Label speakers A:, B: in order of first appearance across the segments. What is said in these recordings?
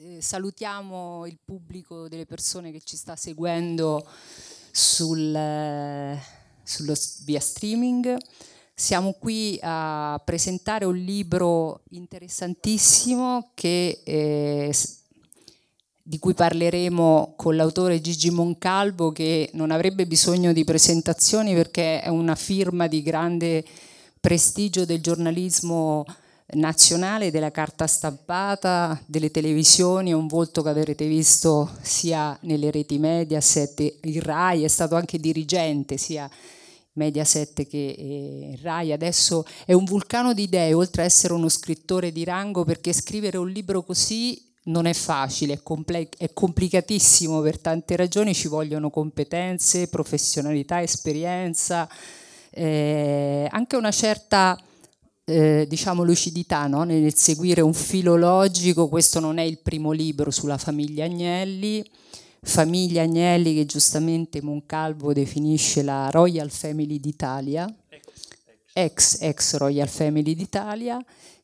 A: Eh, salutiamo il pubblico delle persone che ci sta seguendo sul, eh, sullo, via streaming. Siamo qui a presentare un libro interessantissimo che, eh, di cui parleremo con l'autore Gigi Moncalvo che non avrebbe bisogno di presentazioni perché è una firma di grande prestigio del giornalismo nazionale della carta stampata, delle televisioni, un volto che avrete visto sia nelle reti Mediaset, il RAI, è stato anche dirigente sia Mediaset che eh, Rai, adesso è un vulcano di idee, oltre a essere uno scrittore di rango, perché scrivere un libro così non è facile, è, compl è complicatissimo per tante ragioni, ci vogliono competenze, professionalità, esperienza, eh, anche una certa eh, diciamo lucidità no? nel seguire un filologico, questo non è il primo libro sulla famiglia Agnelli, famiglia Agnelli che giustamente Moncalvo definisce la Royal Family d'Italia, ex, ex Royal Family d'Italia,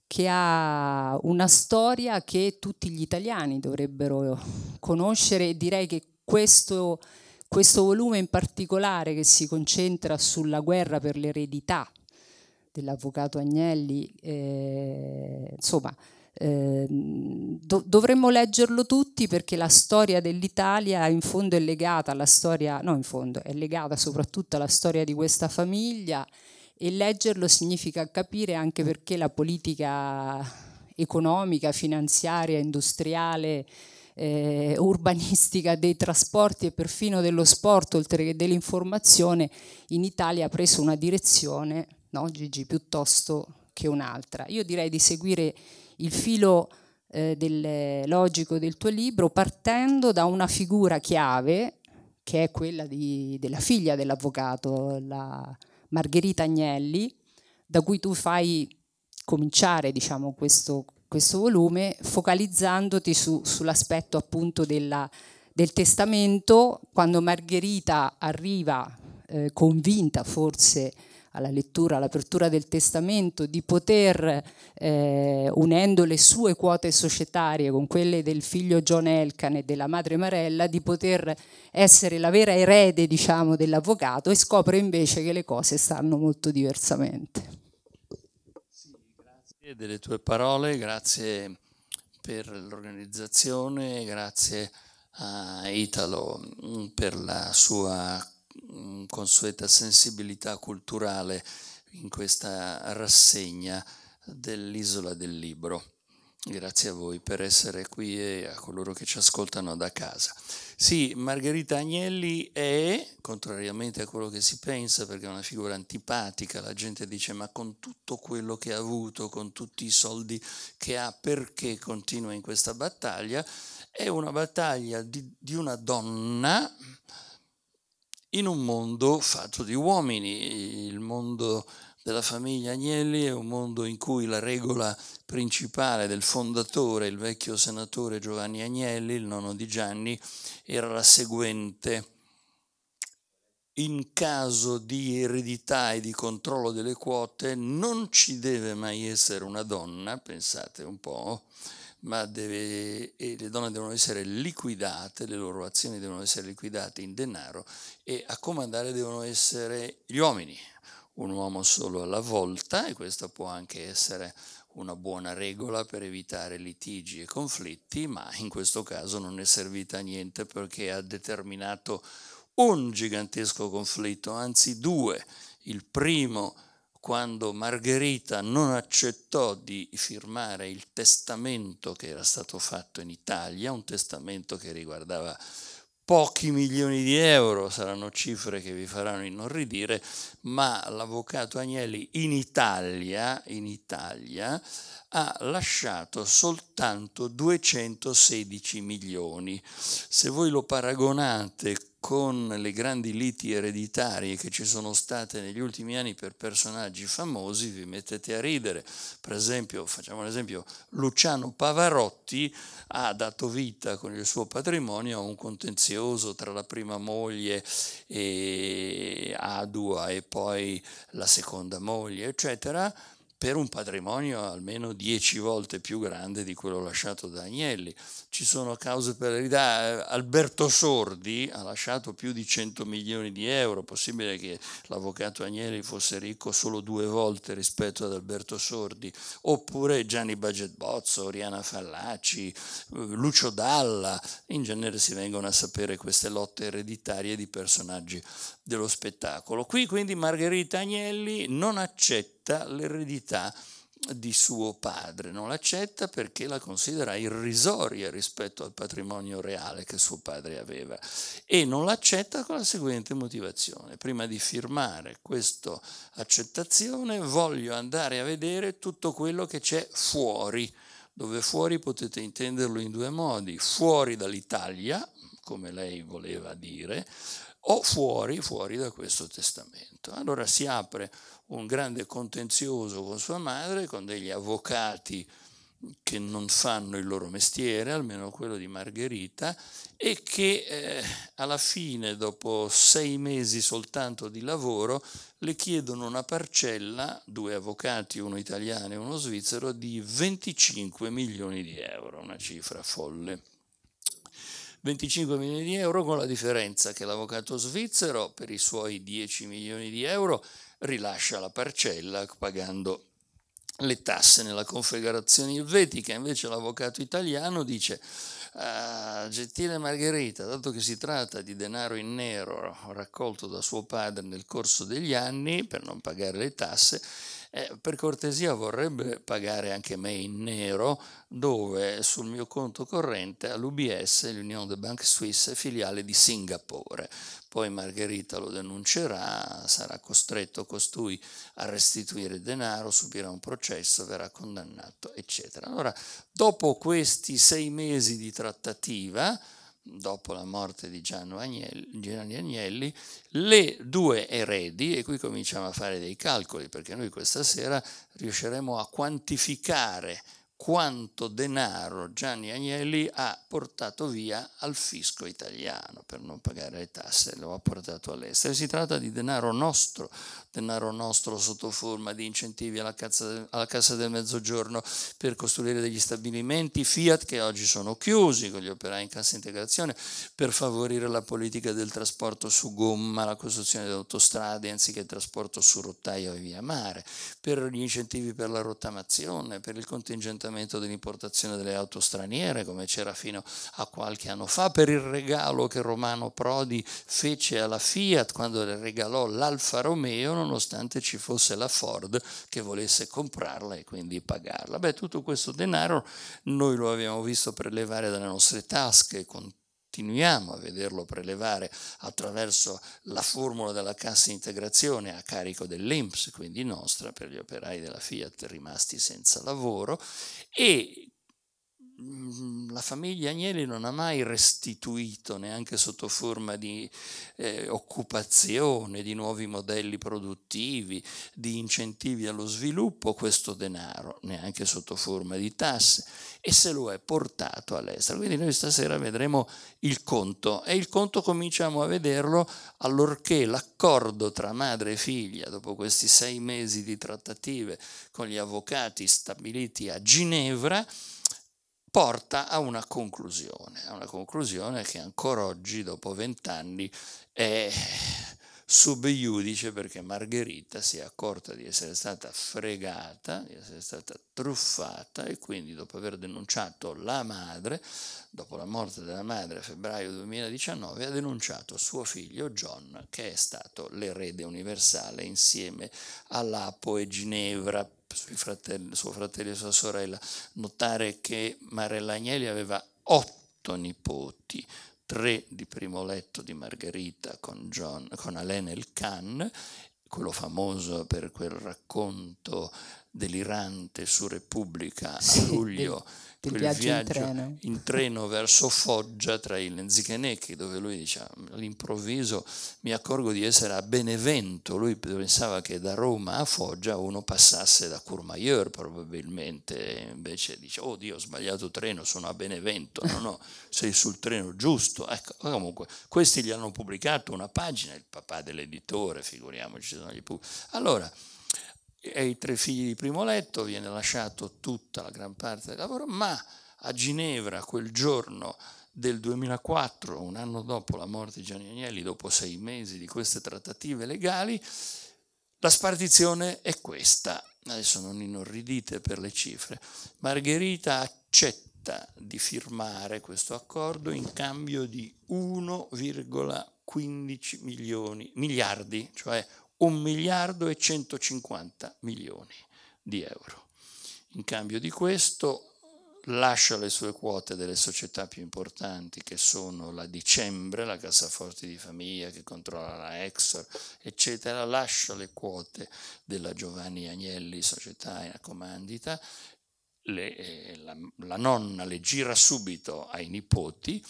A: che ha una storia che tutti gli italiani dovrebbero conoscere direi che questo, questo volume in particolare che si concentra sulla guerra per l'eredità dell'avvocato Agnelli, eh, insomma, eh, do, dovremmo leggerlo tutti perché la storia dell'Italia in fondo è legata alla storia, no in fondo, è legata soprattutto alla storia di questa famiglia e leggerlo significa capire anche perché la politica economica, finanziaria, industriale, eh, urbanistica, dei trasporti e perfino dello sport, oltre che dell'informazione, in Italia ha preso una direzione no, Gigi, piuttosto che un'altra. Io direi di seguire il filo eh, del logico del tuo libro partendo da una figura chiave che è quella di, della figlia dell'avvocato, la Margherita Agnelli, da cui tu fai cominciare diciamo, questo, questo, volume focalizzandoti su, sull'aspetto appunto della, del testamento, quando Margherita arriva eh, convinta forse alla lettura, all'apertura del testamento, di poter, eh, unendo le sue quote societarie con quelle del figlio John Elkan e della madre Marella, di poter essere la vera erede diciamo, dell'avvocato e scopre invece che le cose stanno molto diversamente.
B: Sì, grazie delle tue parole, grazie per l'organizzazione, grazie a Italo mm, per la sua Mm, consueta sensibilità culturale in questa rassegna dell'isola del libro. Grazie a voi per essere qui e a coloro che ci ascoltano da casa. Sì, Margherita Agnelli è, contrariamente a quello che si pensa, perché è una figura antipatica, la gente dice ma con tutto quello che ha avuto, con tutti i soldi che ha, perché continua in questa battaglia? È una battaglia di, di una donna in un mondo fatto di uomini, il mondo della famiglia Agnelli è un mondo in cui la regola principale del fondatore, il vecchio senatore Giovanni Agnelli, il nonno di Gianni, era la seguente. In caso di eredità e di controllo delle quote non ci deve mai essere una donna, pensate un po', ma deve, le donne devono essere liquidate, le loro azioni devono essere liquidate in denaro e a comandare devono essere gli uomini, un uomo solo alla volta e questa può anche essere una buona regola per evitare litigi e conflitti, ma in questo caso non è servita a niente perché ha determinato un gigantesco conflitto, anzi due. Il primo conflitto quando Margherita non accettò di firmare il testamento che era stato fatto in Italia, un testamento che riguardava pochi milioni di euro, saranno cifre che vi faranno inorridire, ma l'avvocato Agnelli in Italia, in Italia ha lasciato soltanto 216 milioni. Se voi lo paragonate con le grandi liti ereditarie che ci sono state negli ultimi anni per personaggi famosi, vi mettete a ridere. Per esempio, facciamo un esempio, Luciano Pavarotti ha dato vita con il suo patrimonio a un contenzioso tra la prima moglie e Adua e poi la seconda moglie, eccetera, per un patrimonio almeno dieci volte più grande di quello lasciato da Agnelli ci sono cause per eredità. Alberto Sordi ha lasciato più di 100 milioni di euro, possibile che l'avvocato Agnelli fosse ricco solo due volte rispetto ad Alberto Sordi, oppure Gianni Baget Bozzo, Oriana Fallaci, eh, Lucio Dalla, in genere si vengono a sapere queste lotte ereditarie di personaggi dello spettacolo. Qui quindi Margherita Agnelli non accetta l'eredità di suo padre, non l'accetta perché la considera irrisoria rispetto al patrimonio reale che suo padre aveva e non l'accetta con la seguente motivazione. Prima di firmare questa accettazione voglio andare a vedere tutto quello che c'è fuori, dove fuori potete intenderlo in due modi, fuori dall'Italia, come lei voleva dire, o fuori, fuori da questo testamento. Allora si apre un grande contenzioso con sua madre, con degli avvocati che non fanno il loro mestiere, almeno quello di Margherita, e che eh, alla fine, dopo sei mesi soltanto di lavoro, le chiedono una parcella, due avvocati, uno italiano e uno svizzero, di 25 milioni di euro, una cifra folle. 25 milioni di euro con la differenza che l'avvocato svizzero per i suoi 10 milioni di euro rilascia la parcella pagando le tasse nella Confederazione Elvetica. Invece l'avvocato italiano dice, a ah, gentile Margherita, dato che si tratta di denaro in nero raccolto da suo padre nel corso degli anni per non pagare le tasse, eh, per cortesia vorrebbe pagare anche me in nero, dove sul mio conto corrente all'UBS, l'Union de Banque Suisse, filiale di Singapore. Poi Margherita lo denuncerà, sarà costretto costui a restituire denaro, subirà un processo, verrà condannato, eccetera. Allora, dopo questi sei mesi di trattativa, dopo la morte di Gianni Agnelli, Gianni Agnelli, le due eredi, e qui cominciamo a fare dei calcoli perché noi questa sera riusciremo a quantificare quanto denaro Gianni Agnelli ha portato via al fisco italiano per non pagare le tasse, lo ha portato all'estero. Si tratta di denaro nostro, denaro nostro sotto forma di incentivi alla, cazza, alla Cassa del Mezzogiorno per costruire degli stabilimenti Fiat che oggi sono chiusi con gli operai in cassa integrazione, per favorire la politica del trasporto su gomma, la costruzione di autostrade anziché il trasporto su rottaia e via mare, per gli incentivi per la rottamazione, per il contingentamento dell'importazione delle auto straniere come c'era fino a qualche anno fa, per il regalo che Romano Prodi fece alla Fiat quando le regalò l'Alfa Romeo nonostante ci fosse la Ford che volesse comprarla e quindi pagarla. Beh, tutto questo denaro noi lo abbiamo visto prelevare dalle nostre tasche con continuiamo a vederlo prelevare attraverso la formula della cassa integrazione a carico dell'INPS, quindi nostra, per gli operai della Fiat rimasti senza lavoro, e la famiglia Agnelli non ha mai restituito, neanche sotto forma di eh, occupazione, di nuovi modelli produttivi, di incentivi allo sviluppo, questo denaro, neanche sotto forma di tasse, e se lo è portato all'estero. Quindi noi stasera vedremo il conto e il conto cominciamo a vederlo allorché l'accordo tra madre e figlia, dopo questi sei mesi di trattative con gli avvocati stabiliti a Ginevra, porta a una conclusione, a una conclusione che ancora oggi, dopo vent'anni, è sub iudice perché Margherita si è accorta di essere stata fregata, di essere stata truffata e quindi dopo aver denunciato la madre, dopo la morte della madre a febbraio 2019, ha denunciato suo figlio John che è stato l'erede universale insieme a Lapo e Ginevra. Fratelli, suo fratello e sua sorella, notare che Marella Agnelli aveva otto nipoti, tre di primo letto di Margherita con, John, con Alain Elkann, quello famoso per quel racconto delirante su Repubblica sì, a luglio, del, del viaggio, viaggio in, treno. in treno. verso Foggia tra i Lenzichenecchi, dove lui dice diciamo, all'improvviso mi accorgo di essere a Benevento, lui pensava che da Roma a Foggia uno passasse da Courmayeur probabilmente, invece dice oh Dio ho sbagliato treno, sono a Benevento, no no, sei sul treno giusto, ecco comunque questi gli hanno pubblicato una pagina, il papà dell'editore, figuriamoci, sono gli pubblici. Allora, e i tre figli di primo letto, viene lasciato tutta la gran parte del lavoro, ma a Ginevra quel giorno del 2004, un anno dopo la morte di Gianni Agnelli, dopo sei mesi di queste trattative legali, la spartizione è questa. Adesso non inorridite per le cifre. Margherita accetta di firmare questo accordo in cambio di 1,15 miliardi, cioè 1 miliardo e 150 milioni di euro. In cambio di questo lascia le sue quote delle società più importanti che sono la Dicembre, la Cassaforti di Famiglia che controlla la Exor, eccetera, lascia le quote della Giovanni Agnelli, società in comandita, le, eh, la, la, nonna le gira subito ai nipoti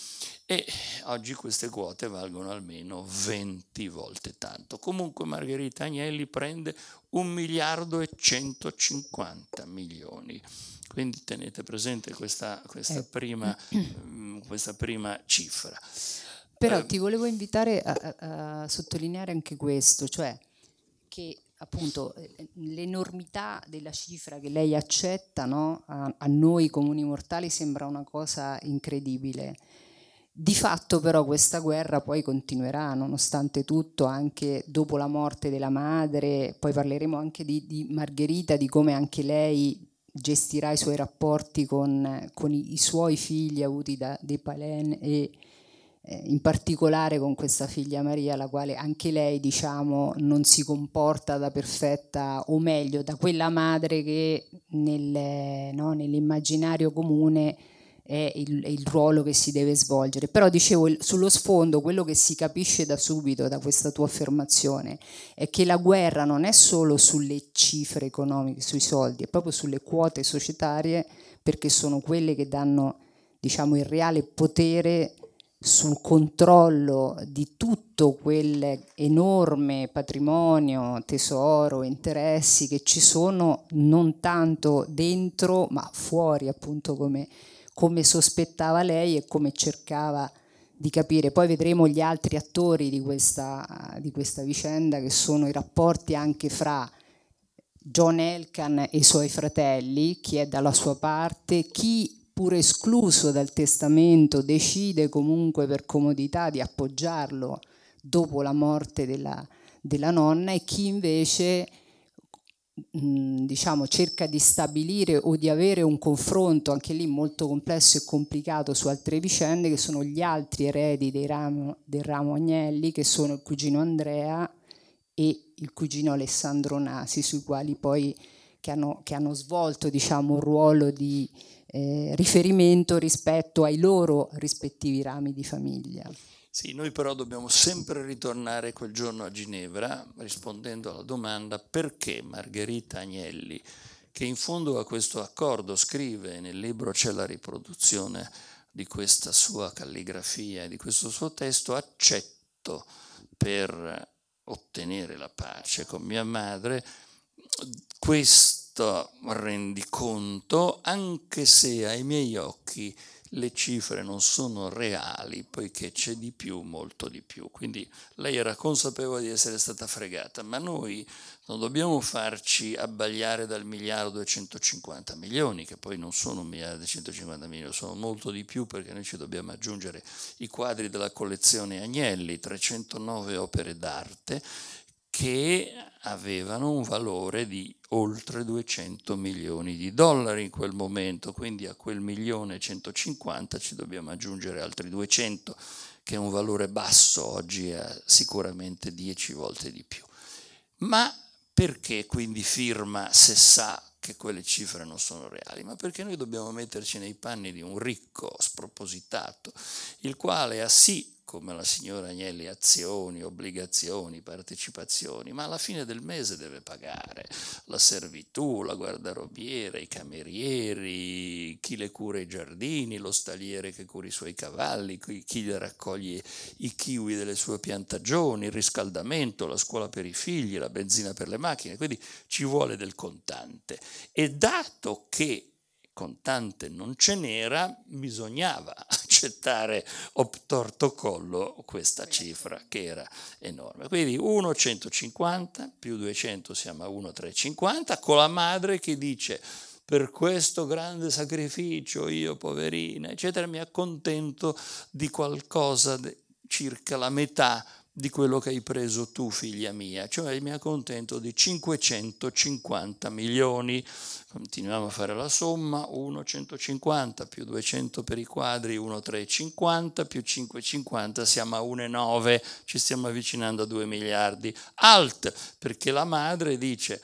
B: e oggi queste quote valgono almeno 20 volte tanto. Comunque Margherita Agnelli prende 1 miliardo e 150 milioni. Quindi tenete presente questa, questa, eh. prima, mm, questa prima cifra. Però eh. ti
A: volevo invitare a, a, a sottolineare anche questo, cioè che appunto eh, l'enormità della cifra che lei accetta no? a, a, noi comuni mortali sembra una cosa incredibile. Di fatto però questa guerra poi continuerà nonostante tutto anche dopo la morte della madre, poi parleremo anche di, di Margherita, di come anche lei gestirà i suoi rapporti con, con i, i, suoi figli avuti da De Palen e, eh, in particolare con questa figlia Maria, la quale anche lei diciamo, non si comporta da perfetta, o meglio, da quella madre che nel, no, nell'immaginario comune è il, è il, ruolo che si deve svolgere. Però dicevo, sullo sfondo quello che si capisce da subito da questa tua affermazione è che la guerra non è solo sulle cifre economiche, sui soldi, è proprio sulle quote societarie, perché sono quelle che danno diciamo, il reale potere sul controllo di tutto quell'enorme patrimonio, tesoro, interessi che ci sono non tanto dentro ma fuori appunto come, come sospettava lei e come cercava di capire. Poi vedremo gli altri attori di questa, di questa vicenda che sono i rapporti anche fra John Elkan e i suoi fratelli, chi è dalla sua parte, chi pur escluso dal testamento, decide comunque per comodità di appoggiarlo dopo la morte della, della nonna e chi invece mm, diciamo, cerca di stabilire o di avere un confronto, anche lì molto complesso e complicato, su altre vicende, che sono gli altri eredi ramo, del ramo Agnelli, che sono il cugino Andrea e il cugino Alessandro Nasi, sui quali poi che hanno, che hanno svolto diciamo, un ruolo di eh, riferimento rispetto ai loro rispettivi rami di famiglia.
B: Sì, noi però dobbiamo sempre ritornare quel giorno a Ginevra rispondendo alla domanda perché Margherita Agnelli, che in fondo a questo accordo scrive, nel libro c'è la riproduzione di questa sua calligrafia e di questo suo testo, accetto per ottenere la pace con mia madre questo questo rendiconto, anche se ai miei occhi le cifre non sono reali, poiché c'è di più, molto di più. Quindi lei era consapevole di essere stata fregata, ma noi non dobbiamo farci abbagliare dal miliardo e 150 milioni, che poi non sono un miliardo e 150 milioni, sono molto di più perché noi ci dobbiamo aggiungere i quadri della collezione Agnelli, 309 opere d'arte che avevano un valore di oltre 200 milioni di dollari in quel momento, quindi a quel milione 150 ci dobbiamo aggiungere altri 200, che è un valore basso, oggi è sicuramente 10 volte di più. Ma perché quindi firma se sa che quelle cifre non sono reali, ma perché noi dobbiamo metterci nei panni di un ricco spropositato, il quale ha sì come la signora Agnelli azioni, obbligazioni, partecipazioni, ma alla fine del mese deve pagare la servitù, la guardarobiera, i camerieri, chi le cura i giardini, lo staliere che cura i suoi cavalli, chi le raccoglie i kiwi delle sue piantagioni, il riscaldamento, la scuola per i figli, la benzina per le macchine, quindi ci vuole del contante. E dato che contante non ce n'era, bisognava accettare obtorto collo questa cifra che era enorme. Quindi 1,150 più 200 siamo a 1,350 con la madre che dice per questo grande sacrificio io poverina eccetera mi accontento di qualcosa circa la metà di quello che hai preso tu, figlia mia, cioè mi accontento di 550 milioni. Continuiamo a fare la somma, 150 più 200 per i quadri, 1,350 più 550, siamo a 1,9, ci stiamo avvicinando a 2 miliardi. Alt, perché la madre dice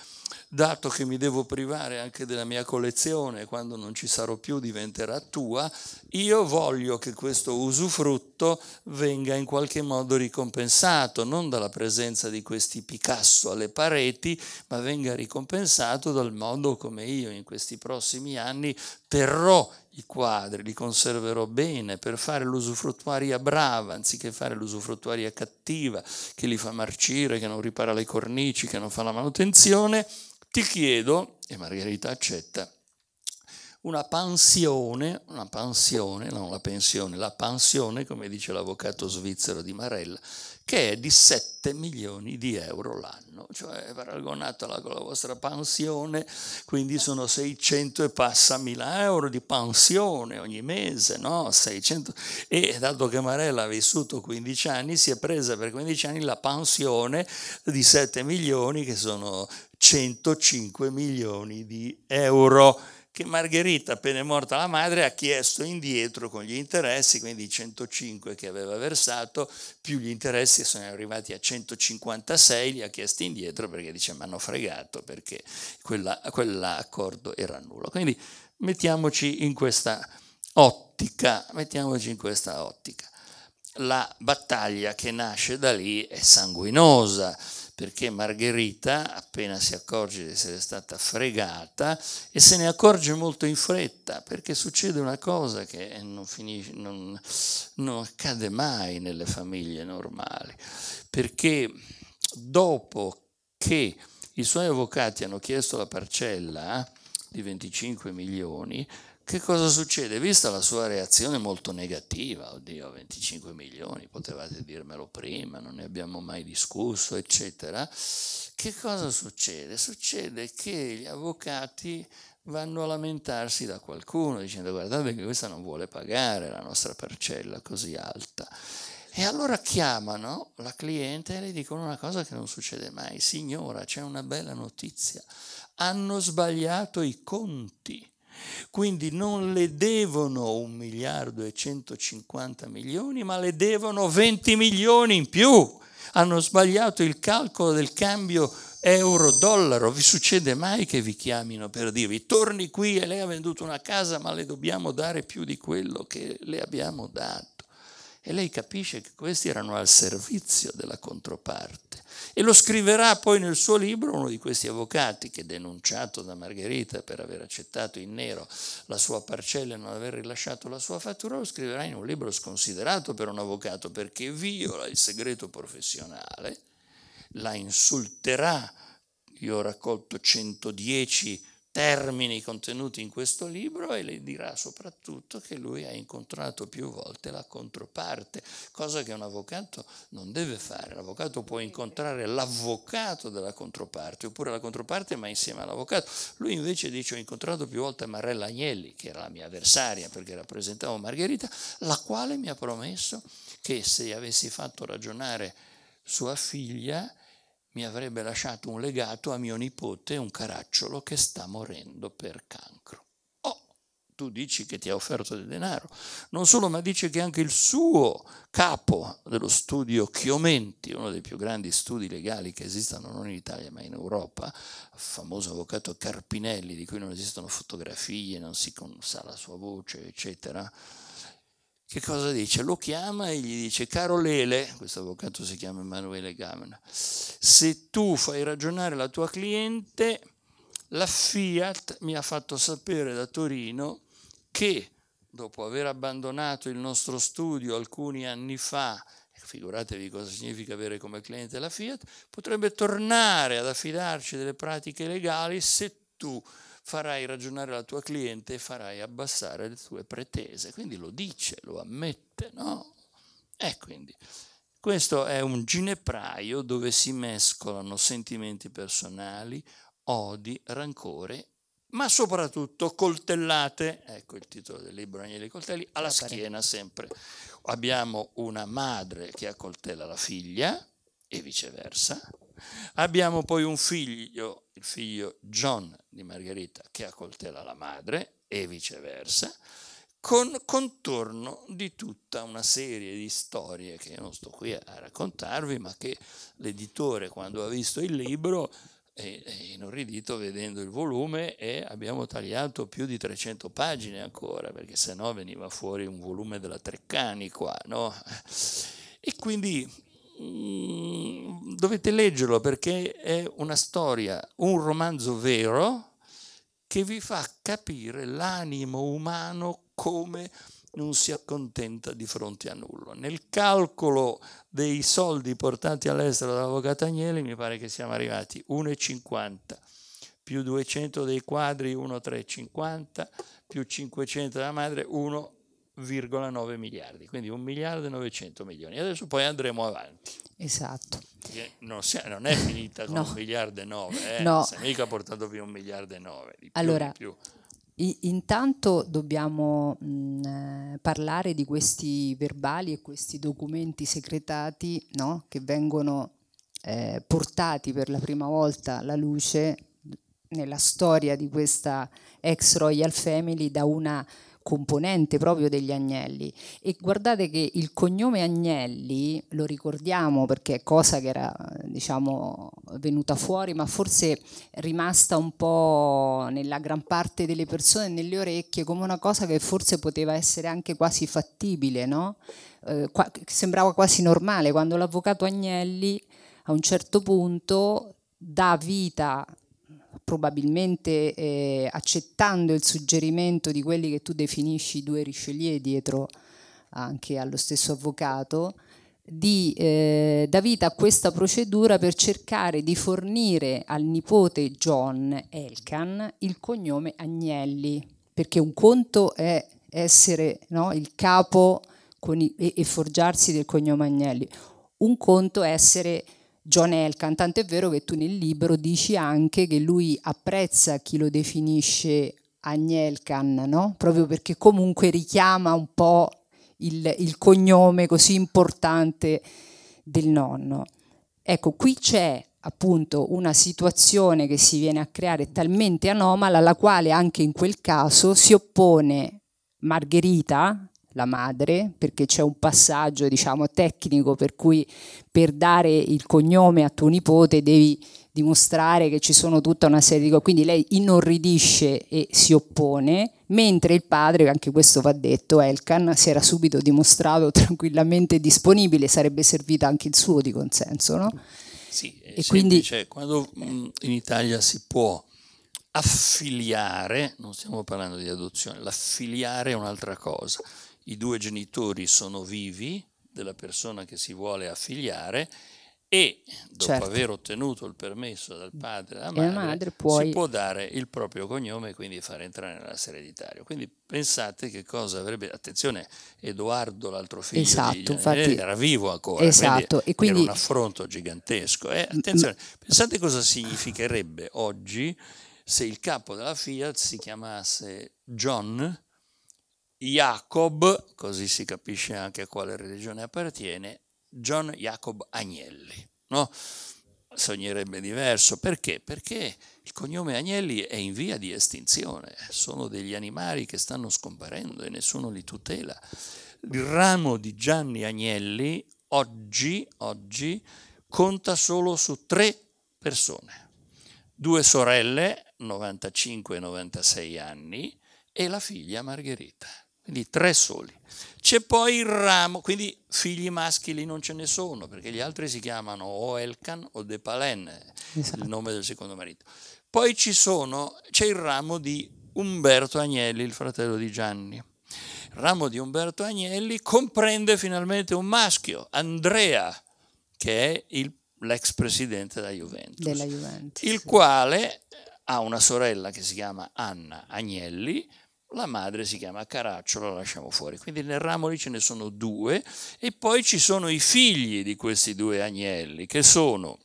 B: dato che mi devo privare anche della mia collezione, quando non ci sarò più diventerà tua, io voglio che questo usufrutto venga in qualche modo ricompensato, non dalla presenza di questi Picasso alle pareti, ma venga ricompensato dal modo come io in questi prossimi anni terrò i quadri, li conserverò bene per fare l'usufruttuaria brava anziché fare l'usufruttuaria cattiva che li fa marcire, che non ripara le cornici, che non fa la manutenzione ti chiedo, e Margherita accetta, una pensione, una pansione, non la pensione, la pensione, come dice l'avvocato svizzero di Marella, che è di 7 milioni di euro l'anno, cioè paragonata con la vostra pensione, quindi sono 600 e passa mila euro di pensione ogni mese, no? 600. E dato che Marella ha vissuto 15 anni, si è presa per 15 anni la pensione di 7 milioni, che sono 105 milioni di euro che Margherita, appena è morta la madre, ha chiesto indietro con gli interessi, quindi i 105 che aveva versato, più gli interessi sono arrivati a 156, li ha chiesti indietro perché dice mi hanno fregato, perché quell'accordo era nullo. Quindi mettiamoci in questa ottica, mettiamoci in questa ottica. La battaglia che nasce da lì è sanguinosa perché Margherita appena si accorge di essere stata fregata e se ne accorge molto in fretta perché succede una cosa che non, finisce, non, non accade mai nelle famiglie normali, perché dopo che i suoi avvocati hanno chiesto la parcella eh, di 25 milioni, che cosa succede? Vista la sua reazione molto negativa, oddio 25 milioni, potevate dirmelo prima, non ne abbiamo mai discusso, eccetera, che cosa succede? Succede che gli avvocati vanno a lamentarsi da qualcuno dicendo guardate che questa non vuole pagare la nostra parcella così alta. E allora chiamano la cliente e le dicono una cosa che non succede mai. Signora, c'è una bella notizia. Hanno sbagliato i conti. Quindi non le devono un miliardo e 150 milioni, ma le devono 20 milioni in più. Hanno sbagliato il calcolo del cambio euro-dollaro. Vi succede mai che vi chiamino per dirvi torni qui e lei ha venduto una casa, ma le dobbiamo dare più di quello che le abbiamo dato? E lei capisce che questi erano al servizio della controparte. E lo scriverà poi nel suo libro uno di questi avvocati che, denunciato da Margherita per aver accettato in nero la sua parcella e non aver rilasciato la sua fattura, lo scriverà in un libro sconsiderato per un avvocato perché viola il segreto professionale, la insulterà. Io ho raccolto 110 termini contenuti in questo libro e le dirà soprattutto che lui ha incontrato più volte la controparte, cosa che un avvocato non deve fare. L'avvocato può incontrare l'avvocato della controparte oppure la controparte ma insieme all'avvocato. Lui invece dice ho incontrato più volte Marella Agnelli, che era la mia avversaria perché rappresentavo Margherita, la quale mi ha promesso che se avessi fatto ragionare sua figlia mi avrebbe lasciato un legato a mio nipote, un caracciolo che sta morendo per cancro. Oh, tu dici che ti ha offerto del denaro. Non solo, ma dice che anche il suo capo dello studio Chiomenti, uno dei più grandi studi legali che esistono non in Italia ma in Europa, il famoso avvocato Carpinelli, di cui non esistono fotografie, non si sa la sua voce, eccetera, che cosa dice? Lo chiama e gli dice, caro Lele, questo avvocato si chiama Emanuele Gamena, se tu fai ragionare la tua cliente, la Fiat mi ha fatto sapere da Torino che dopo aver abbandonato il nostro studio alcuni anni fa, figuratevi cosa significa avere come cliente la Fiat, potrebbe tornare ad affidarci delle pratiche legali se tu farai ragionare la tua cliente e farai abbassare le tue pretese. Quindi lo dice, lo ammette, no? E quindi questo è un ginepraio dove si mescolano sentimenti personali, odi, rancore, ma soprattutto coltellate, ecco il titolo del libro Agnelli Coltelli, alla schiena sempre. Abbiamo una madre che accoltella la figlia e viceversa, Abbiamo poi un figlio, il figlio John di Margherita, che accoltella la madre e viceversa, con contorno di tutta una serie di storie che io non sto qui a raccontarvi, ma che l'editore quando ha visto il libro è inorridito vedendo il volume e abbiamo tagliato più di 300 pagine ancora, perché sennò veniva fuori un volume della Treccani qua, no? E quindi Mm, dovete leggerlo perché è una storia, un romanzo vero che vi fa capire l'animo umano come non si accontenta di fronte a nulla. Nel calcolo dei soldi portati all'estero dall'avvocato Agnelli mi pare che siamo arrivati 1,50 più 200 dei quadri 1,350 più 500 della madre 1,50. 1,9 miliardi, quindi 1 miliardo e 900 milioni. Adesso poi andremo avanti.
A: Esatto.
B: Non, si, non è finita con no. 1 miliardo e 9, eh? no. se mica ha portato via 1 miliardo e 9. Di allora, di più.
A: Intanto dobbiamo mh, eh, parlare di questi verbali e questi documenti segretati no? che vengono eh, portati per la prima volta alla luce nella storia di questa ex Royal Family da una componente proprio degli Agnelli. E guardate che il cognome Agnelli, lo ricordiamo perché è cosa che era diciamo, venuta fuori, ma forse rimasta un po' nella gran parte delle persone, nelle orecchie, come una cosa che forse poteva essere anche quasi fattibile, no? eh, qua, sembrava quasi normale quando l'avvocato Agnelli a un certo punto dà vita probabilmente eh, accettando il suggerimento di quelli che tu definisci due Richelieu dietro anche allo stesso avvocato, di, eh, dà vita a questa procedura per cercare di fornire al nipote John Elkan il cognome Agnelli, perché un conto è essere no, il capo i, e, e forgiarsi del cognome Agnelli, un conto è essere John è il cantante, è vero che tu nel libro dici anche che lui apprezza chi lo definisce Agnelkan, no? proprio perché comunque richiama un po' il, il cognome così importante del nonno. Ecco, qui c'è appunto una situazione che si viene a creare talmente anomala, alla quale anche in quel caso si oppone Margherita, la madre, perché c'è un passaggio diciamo, tecnico per cui per dare il cognome a tuo nipote devi dimostrare che ci sono tutta una serie di cose, quindi lei inorridisce e si oppone, mentre il padre, anche questo va detto, Elkan si era subito dimostrato tranquillamente disponibile, sarebbe servito anche il suo di consenso. No? Sì, e quindi
B: cioè, quando in Italia si può affiliare, non stiamo parlando di adozione, l'affiliare è un'altra cosa i due genitori sono vivi della persona che si vuole affiliare e dopo certo. aver ottenuto il permesso dal padre e dalla madre, madre puoi... si può dare il proprio cognome e quindi far entrare nell'asse ereditario. Quindi pensate che cosa avrebbe, attenzione, Edoardo l'altro figlio esatto, di, infatti, eh, era vivo ancora, esatto, quindi, e quindi... era un affronto gigantesco. Eh? Attenzione, pensate cosa significherebbe oggi se il capo della Fiat si chiamasse John Jacob, così si capisce anche a quale religione appartiene, John Jacob Agnelli. No? Sognerebbe diverso, perché? Perché il cognome Agnelli è in via di estinzione, sono degli animali che stanno scomparendo e nessuno li tutela. Il ramo di Gianni Agnelli oggi, oggi conta solo su tre persone, due sorelle, 95 96 anni, e la figlia Margherita. Quindi tre soli. C'è poi il ramo, quindi figli maschili non ce ne sono, perché gli altri si chiamano o Elkan o Depalen, esatto. il nome del secondo marito. Poi sono, c'è il ramo di Umberto Agnelli, il fratello di Gianni. Il ramo di Umberto Agnelli comprende finalmente un maschio, Andrea, che è il, l'ex presidente della Juventus,
A: della Juventus
B: il sì. quale ha una sorella che si chiama Anna Agnelli, la madre si chiama Caracciolo, la lasciamo fuori. Quindi nel ramo lì ce ne sono due e poi ci sono i figli di questi due agnelli, che sono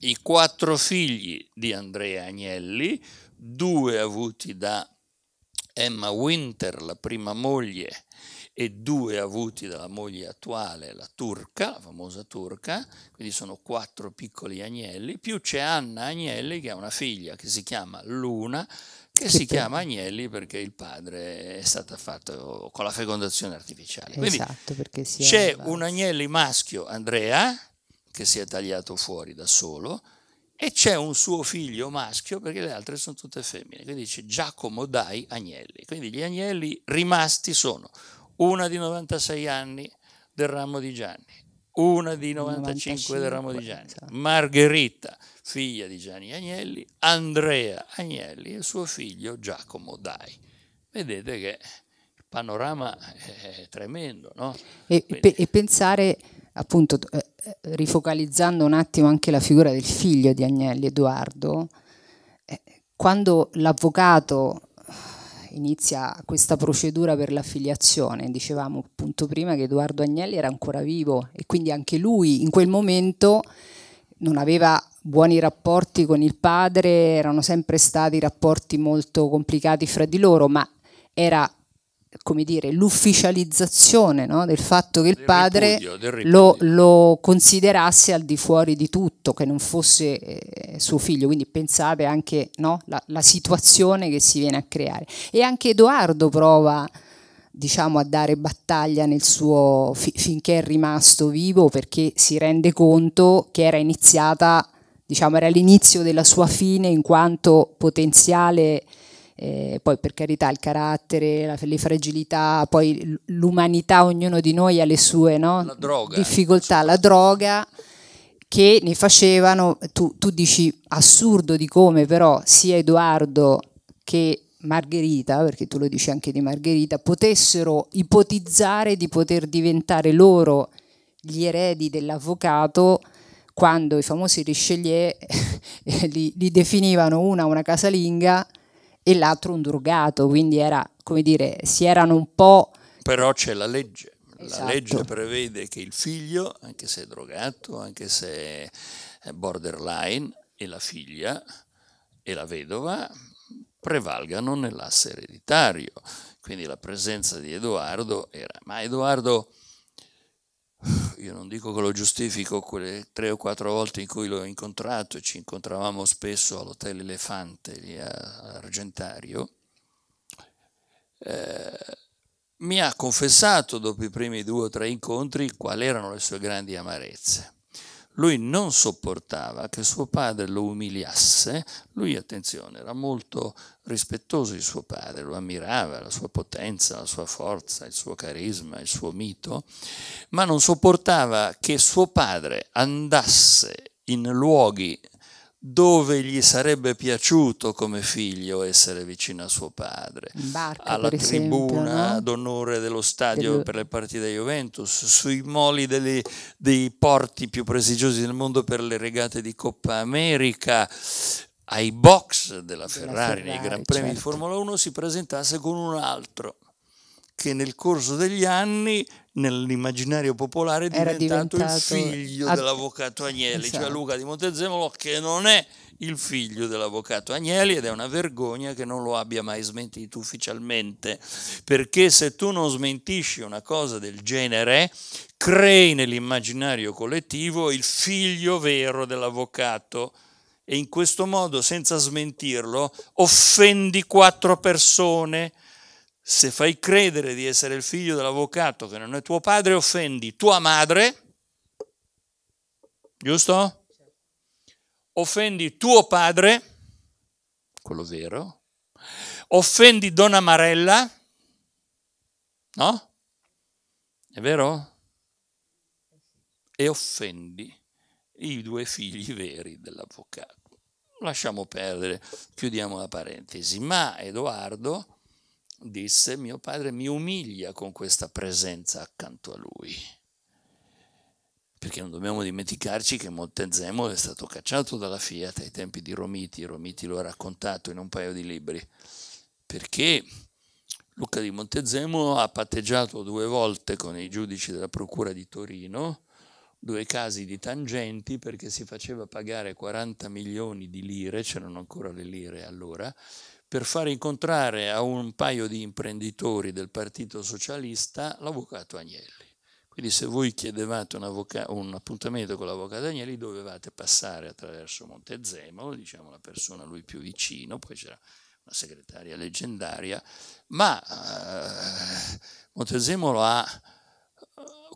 B: i quattro figli di Andrea Agnelli, due avuti da Emma Winter, la prima moglie, e due avuti dalla moglie attuale, la turca, la famosa turca, quindi sono quattro piccoli agnelli, più c'è Anna Agnelli che ha una figlia che si chiama Luna, che, si chiama Agnelli perché il padre è stato fatto con la fecondazione artificiale. Esatto,
A: perché c'è un
B: Agnelli maschio, Andrea, che si è tagliato fuori da solo, e c'è un suo figlio maschio perché le altre sono tutte femmine. Quindi c'è Giacomo Dai Agnelli. Quindi gli Agnelli rimasti sono una di 96 anni del ramo di Gianni, una di 95, 95 del ramo di Gianni, esatto. Margherita, figlia di Gianni Agnelli, Andrea Agnelli e suo figlio Giacomo Dai. Vedete che il panorama è tremendo, no? E, pe
A: e pensare, appunto, eh, eh, rifocalizzando un attimo anche la figura del figlio di Agnelli, Edoardo, eh, quando l'avvocato inizia questa procedura per l'affiliazione. Dicevamo appunto prima che Edoardo Agnelli era ancora vivo e quindi anche lui in quel momento non aveva buoni rapporti con il padre, erano sempre stati rapporti molto complicati fra di loro, ma era come dire, l'ufficializzazione no? del fatto che il del padre ripudio, ripudio. Lo, lo, considerasse al di fuori di tutto, che non fosse eh, suo figlio. Quindi pensate anche no? la, la, situazione che si viene a creare. E anche Edoardo prova diciamo, a dare battaglia nel suo, fi, finché è rimasto vivo perché si rende conto che era iniziata, diciamo, era l'inizio della sua fine in quanto potenziale eh, poi per carità il carattere, la, le fragilità, poi l'umanità, ognuno di noi ha le sue no? la droga, eh, difficoltà, la droga che ne facevano, tu, tu dici assurdo di come però sia Edoardo che Margherita, perché tu lo dici anche di Margherita, potessero ipotizzare di poter diventare loro gli eredi dell'avvocato quando i famosi Richelieu li, li definivano una una casalinga e l'altro un drogato, quindi era, come dire, si erano un po'...
B: Però c'è la legge, esatto. la legge prevede che il figlio, anche se è drogato, anche se è borderline, e la figlia e la vedova prevalgano nell'asse ereditario. Quindi la presenza di Edoardo era... Ma Edoardo io non dico che lo giustifico, quelle tre o quattro volte in cui l'ho incontrato, ci incontravamo spesso all'Hotel Elefante lì Argentario, eh, mi ha confessato dopo i primi due o tre incontri quali erano le sue grandi amarezze lui non sopportava che suo padre lo umiliasse, lui attenzione era molto rispettoso di suo padre, lo ammirava, la sua potenza, la sua forza, il suo carisma, il suo mito, ma non sopportava che suo padre andasse in luoghi dove gli sarebbe piaciuto come figlio essere vicino a suo padre, barca, alla tribuna esempio, no? d'onore dello stadio Del... per le partite Juventus, sui moli delle, dei porti più prestigiosi del mondo per le regate di Coppa America, ai box della Ferrari, della Ferrari nei Gran certo. Premi di Formula 1, si presentasse con un altro che nel corso degli anni nell'immaginario popolare è diventato, diventato il figlio a... dell'avvocato Agnelli, cioè esatto. cioè Luca di Montezemolo che non è il figlio dell'avvocato Agnelli ed è una vergogna che non lo abbia mai smentito ufficialmente, perché se tu non smentisci una cosa del genere, crei nell'immaginario collettivo il figlio vero dell'avvocato e in questo modo, senza smentirlo, offendi quattro persone se fai credere di essere il figlio dell'avvocato che non è tuo padre, offendi tua madre, giusto? Offendi tuo padre, quello vero, offendi Don Amarella, no? È vero? E offendi i due figli veri dell'avvocato. Lasciamo perdere, chiudiamo la parentesi, ma Edoardo disse, mio padre mi umilia con questa presenza accanto a lui. Perché non dobbiamo dimenticarci che Montezemolo è stato cacciato dalla Fiat ai tempi di Romiti, Romiti lo ha raccontato in un paio di libri, perché Luca di Montezemolo ha patteggiato due volte con i giudici della Procura di Torino due casi di tangenti perché si faceva pagare 40 milioni di lire, c'erano ancora le lire allora, per far incontrare a un paio di imprenditori del Partito Socialista l'avvocato Agnelli. Quindi se voi chiedevate un, un appuntamento con l'avvocato Agnelli dovevate passare attraverso Montezemolo, diciamo la persona lui più vicino, poi c'era una segretaria leggendaria, ma eh, Montezemolo ha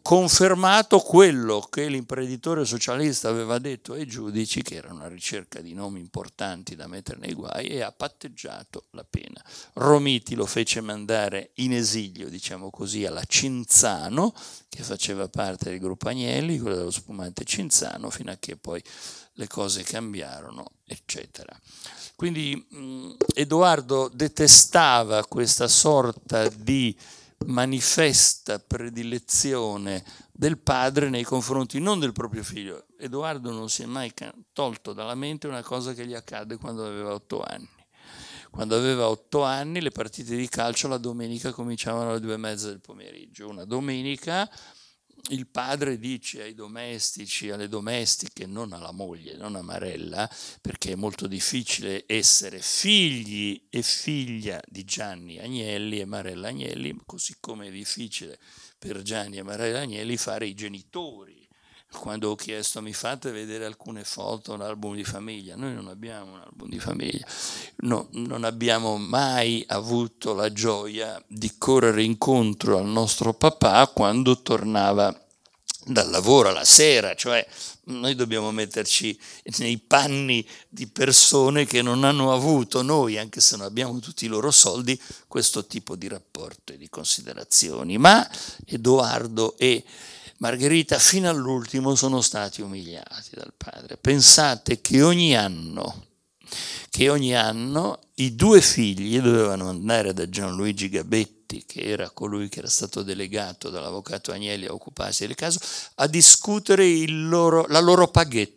B: confermato quello che l'imprenditore socialista aveva detto ai giudici, che era una ricerca di nomi importanti da mettere nei guai, e ha patteggiato la pena. Romiti lo fece mandare in esilio, diciamo così, alla Cinzano, che faceva parte del gruppo Agnelli, quello dello spumante Cinzano, fino a che poi le cose cambiarono, eccetera. Quindi mh, Edoardo detestava questa sorta di manifesta predilezione del padre nei confronti non del proprio figlio. Edoardo non si è mai tolto dalla mente una cosa che gli accadde quando aveva otto anni. Quando aveva otto anni le partite di calcio la domenica cominciavano alle due e mezza del pomeriggio. Una domenica il padre dice ai domestici, alle domestiche, non alla moglie, non a Marella, perché è molto difficile essere figli e figlia di Gianni Agnelli e Marella Agnelli, così come è difficile per Gianni e Marella Agnelli fare i genitori quando ho chiesto mi fate vedere alcune foto, un album di famiglia, noi non abbiamo un album di famiglia, no, non abbiamo mai avuto la gioia di correre incontro al nostro papà quando tornava dal lavoro alla sera, cioè noi dobbiamo metterci nei panni di persone che non hanno avuto noi, anche se non abbiamo tutti i loro soldi, questo tipo di rapporto e di considerazioni. Ma Edoardo e Margherita fino all'ultimo sono stati umiliati dal padre. Pensate che ogni anno, che ogni anno i due figli dovevano andare da Gianluigi Gabetti, che era colui che era stato delegato dall'avvocato Agnelli a occuparsi del caso, a discutere loro, la loro paghetta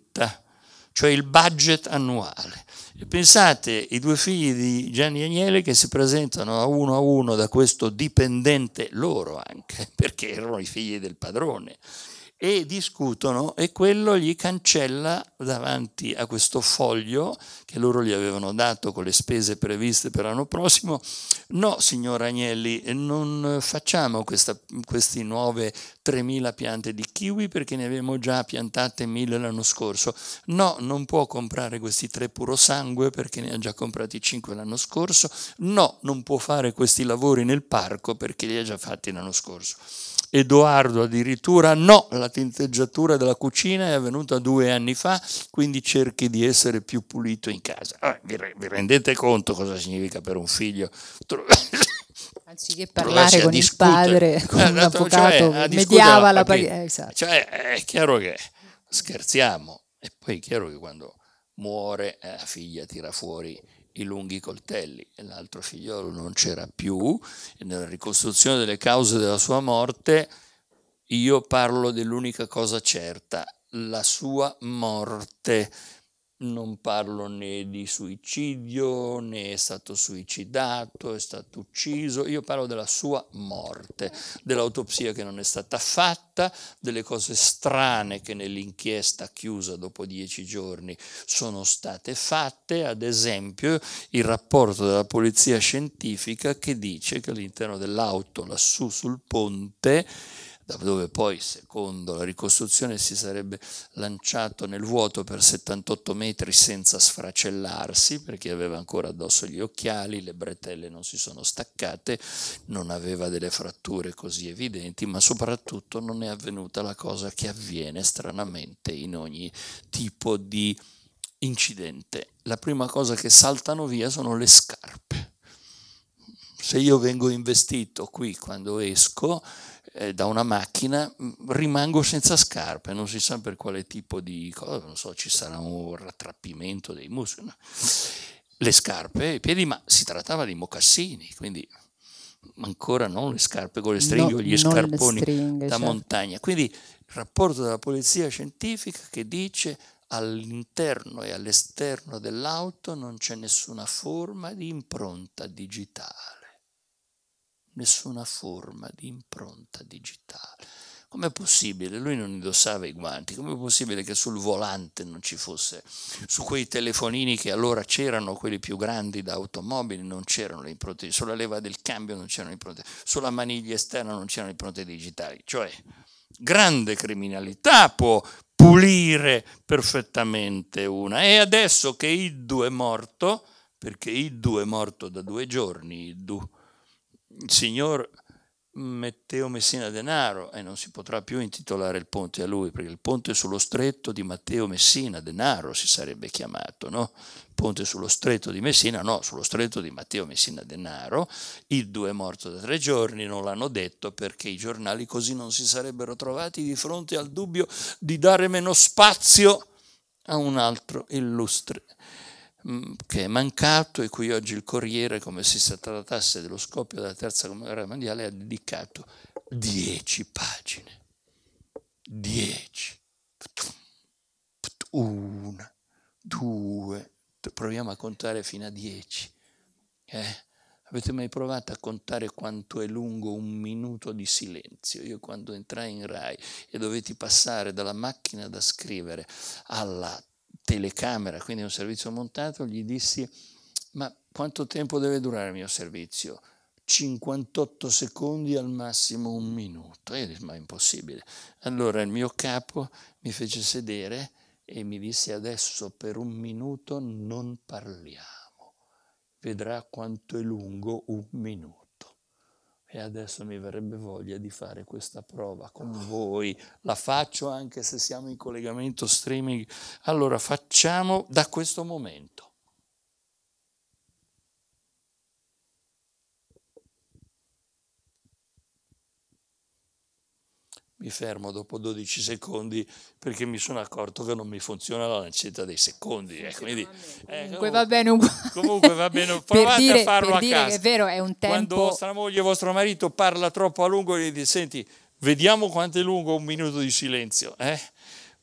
B: cioè il budget annuale. Pensate i due figli di Gianni Agnelli che si presentano a uno a uno da questo dipendente loro anche, perché erano i figli del padrone, e discutono e quello gli cancella davanti a questo foglio che loro gli avevano dato con le spese previste per l'anno prossimo, no signor Agnelli, non facciamo queste nuove 3.000 piante di kiwi perché ne avevamo già piantate 1.000 l'anno scorso, no non può comprare questi tre puro sangue perché ne ha già comprati 5 l'anno scorso, no non può fare questi lavori nel parco perché li ha già fatti l'anno scorso. Edoardo addirittura no, la tinteggiatura della cucina è avvenuta due anni fa, quindi cerchi di essere più pulito in casa. Ah, vi, re, vi, rendete conto cosa significa per un figlio?
A: Anziché parlare con il padre, con eh, l'avvocato, eh, cioè, eh, mediava la partita. Eh, esatto. Cioè, è chiaro
B: che scherziamo, e poi è chiaro che quando muore eh, la figlia tira fuori i lunghi coltelli, e l'altro figliolo non c'era più, e nella ricostruzione delle cause della sua morte io parlo dell'unica cosa certa, la sua morte non parlo né di suicidio, né è stato suicidato, è stato ucciso, io parlo della sua morte, dell'autopsia che non è stata fatta, delle cose strane che nell'inchiesta chiusa dopo dieci giorni sono state fatte, ad esempio il rapporto della polizia scientifica che dice che all'interno dell'auto lassù sul ponte dove poi, secondo la ricostruzione, si sarebbe lanciato nel vuoto per 78 metri senza sfracellarsi, perché aveva ancora addosso gli occhiali, le bretelle non si sono staccate, non aveva delle fratture così evidenti, ma soprattutto non è avvenuta la cosa che avviene stranamente in ogni tipo di incidente. La prima cosa che saltano via sono le scarpe. Se io vengo investito qui quando esco, eh, da una macchina, rimango senza scarpe, non si sa per quale tipo di cosa, non so, ci sarà un rattrappimento dei muscoli. No? Le scarpe, i piedi, ma si trattava di mocassini, quindi ancora non le scarpe con le stringhe o no, gli scarponi stringhe, da certo. montagna. Quindi il rapporto della polizia scientifica che dice all'interno e all'esterno dell'auto non c'è nessuna forma di impronta digitale nessuna forma di impronta digitale. Com'è possibile? Lui non indossava i guanti, com'è possibile che sul volante non ci fosse, su quei telefonini che allora c'erano, quelli più grandi da automobili, non c'erano le impronte, sulla leva del cambio non c'erano le impronte, sulla maniglia esterna non c'erano le impronte digitali. Cioè, grande criminalità può pulire perfettamente una. E adesso che Iddu è morto, perché Iddu è morto da due giorni, Iddu signor Matteo Messina Denaro e non si potrà più intitolare il ponte a lui perché il ponte sullo stretto di Matteo Messina Denaro si sarebbe chiamato, no? Ponte sullo stretto di Messina, no, sullo stretto di Matteo Messina Denaro, il due è morto da tre giorni, non l'hanno detto perché i giornali così non si sarebbero trovati di fronte al dubbio di dare meno spazio a un altro illustre Mm, che è mancato e cui oggi il Corriere, come se si trattasse dello scoppio della terza guerra mondiale, ha dedicato dieci pagine. Dieci. Una, due, proviamo a contare fino a dieci. Eh? Avete mai provato a contare quanto è lungo un minuto di silenzio? Io quando entrai in Rai e dovetti passare dalla macchina da scrivere alla telecamera, quindi un servizio montato, gli dissi ma quanto tempo deve durare il mio servizio? 58 secondi al massimo un minuto. E io dissi, ma è impossibile. Allora il mio capo mi fece sedere e mi disse adesso per un minuto non parliamo. Vedrà quanto è lungo un minuto. E adesso mi verrebbe voglia di fare questa prova con voi. La faccio anche se siamo in collegamento streaming. Allora facciamo da questo momento. mi fermo dopo 12 secondi perché mi sono accorto che non mi funziona la lancetta dei secondi. Eh, quindi, eh, comunque, va bene un... comunque va bene, provate dire, a farlo a casa. è vero,
A: è un tempo... Quando vostra
B: moglie o vostro marito parla troppo a lungo, gli dite, senti, vediamo quanto è lungo un minuto di silenzio. Eh?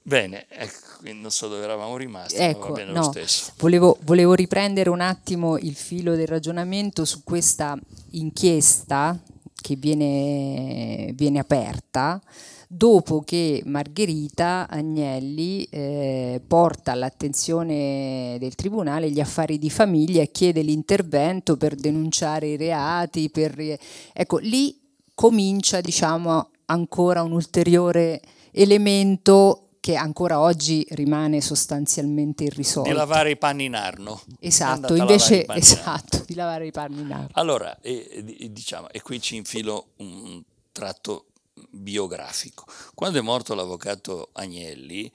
B: Bene, ecco, non so dove eravamo rimasti, ecco, bene no, lo stesso.
A: Volevo, volevo riprendere un attimo il filo del ragionamento su questa inchiesta che viene, viene aperta dopo che Margherita Agnelli eh, porta all'attenzione del Tribunale gli affari di famiglia e chiede l'intervento per denunciare i reati. Per... Ecco, lì comincia diciamo, ancora un ulteriore elemento che ancora oggi rimane sostanzialmente irrisolto. Di lavare i panni in arno. Esatto, invece esatto, di lavare i panni in arno. Allora,
B: e, diciamo, e qui ci infilo un tratto biografico. Quando è morto l'avvocato Agnelli,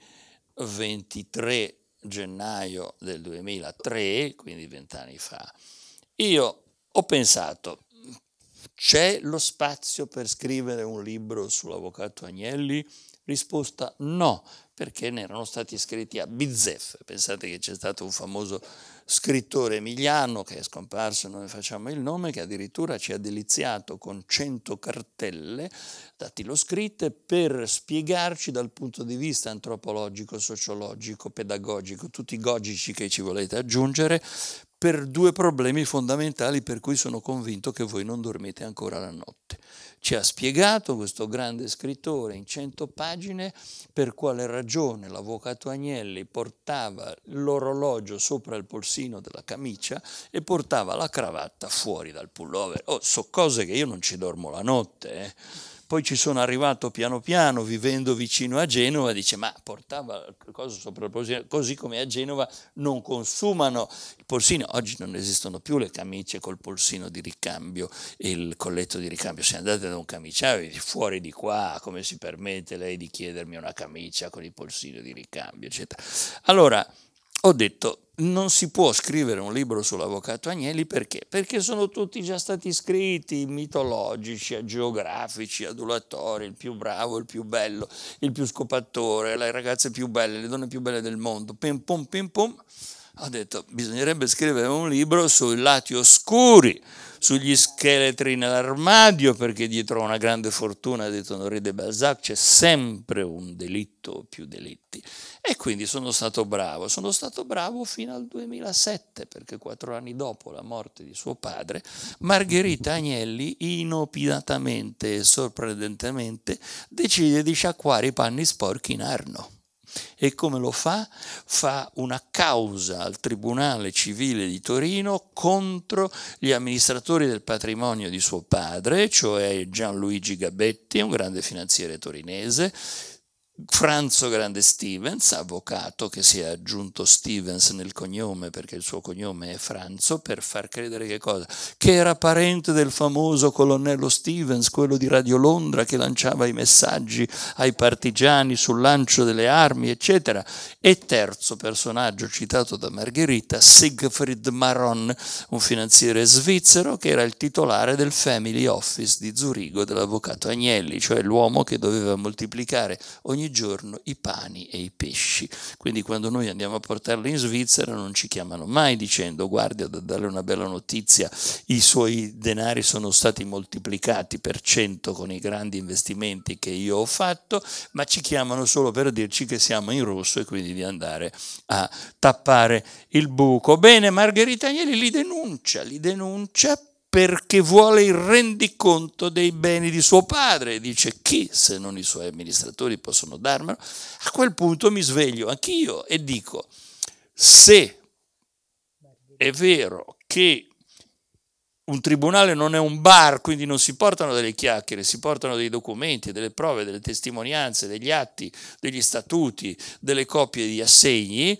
B: 23 gennaio del 2003, quindi vent'anni fa, io ho pensato, c'è lo spazio per scrivere un libro sull'avvocato Agnelli? Risposta no, perché ne erano stati scritti a bizzeffe. Pensate che c'è stato un famoso scrittore emiliano che è scomparso, non ne facciamo il nome, che addirittura ci ha deliziato con 100 cartelle dattiloscritte per spiegarci dal punto di vista antropologico, sociologico, pedagogico, tutti i gogici che ci volete aggiungere, per due problemi fondamentali per cui sono convinto che voi non dormite ancora la notte. Ci ha spiegato questo grande scrittore in cento pagine per quale ragione l'avvocato Agnelli portava l'orologio sopra il polsino della camicia e portava la cravatta fuori dal pullover. Oh, so cose che io non ci dormo la notte. Eh. Poi ci sono arrivato piano piano, vivendo vicino a Genova, dice ma portava cosa sopra il polsino, così come a Genova non consumano il polsino. Oggi non esistono più le camicie col polsino di ricambio e il colletto di ricambio. Se andate da un camiciaio dice fuori di qua, come si permette lei di chiedermi una camicia con il polsino di ricambio, eccetera. Allora, ho detto non si può scrivere un libro sull'avvocato Agnelli perché? Perché sono tutti già stati scritti, mitologici, geografici, adulatori, il più bravo, il più bello, il più scopattore, le ragazze più belle, le donne più belle del mondo, pim pum pim pum ha detto bisognerebbe scrivere un libro sui lati oscuri, sugli scheletri nell'armadio, perché dietro a una grande fortuna, ha detto Honoré de Balzac, c'è sempre un delitto o più delitti. E quindi sono stato bravo, sono stato bravo fino al 2007, perché quattro anni dopo la morte di suo padre, Margherita Agnelli inopinatamente e sorprendentemente decide di sciacquare i panni sporchi in Arno. E come lo fa? Fa una causa al Tribunale Civile di Torino contro gli amministratori del patrimonio di suo padre, cioè Gianluigi Gabetti, un grande finanziere torinese, Franzo Grande Stevens, avvocato che si è aggiunto Stevens nel cognome perché il suo cognome è Franzo, per far credere che cosa? Che era parente del famoso colonnello Stevens, quello di Radio Londra che lanciava i messaggi ai partigiani sul lancio delle armi, eccetera. E terzo personaggio citato da Margherita, Siegfried Maron, un finanziere svizzero che era il titolare del Family Office di Zurigo dell'avvocato Agnelli, cioè l'uomo che doveva moltiplicare ogni ogni giorno i pani e i pesci. Quindi quando noi andiamo a portarli in Svizzera non ci chiamano mai dicendo guardi da darle una bella notizia, i suoi denari sono stati moltiplicati per cento con i grandi investimenti che io ho fatto, ma ci chiamano solo per dirci che siamo in rosso e quindi di andare a tappare il buco. Bene, Margherita Agnelli li denuncia, li denuncia perché vuole il rendiconto dei beni di suo padre. Dice chi se non i suoi amministratori possono darmelo? A quel punto mi sveglio anch'io e dico se è vero che un tribunale non è un bar, quindi non si portano delle chiacchiere, si portano dei documenti, delle prove, delle testimonianze, degli atti, degli statuti, delle copie di assegni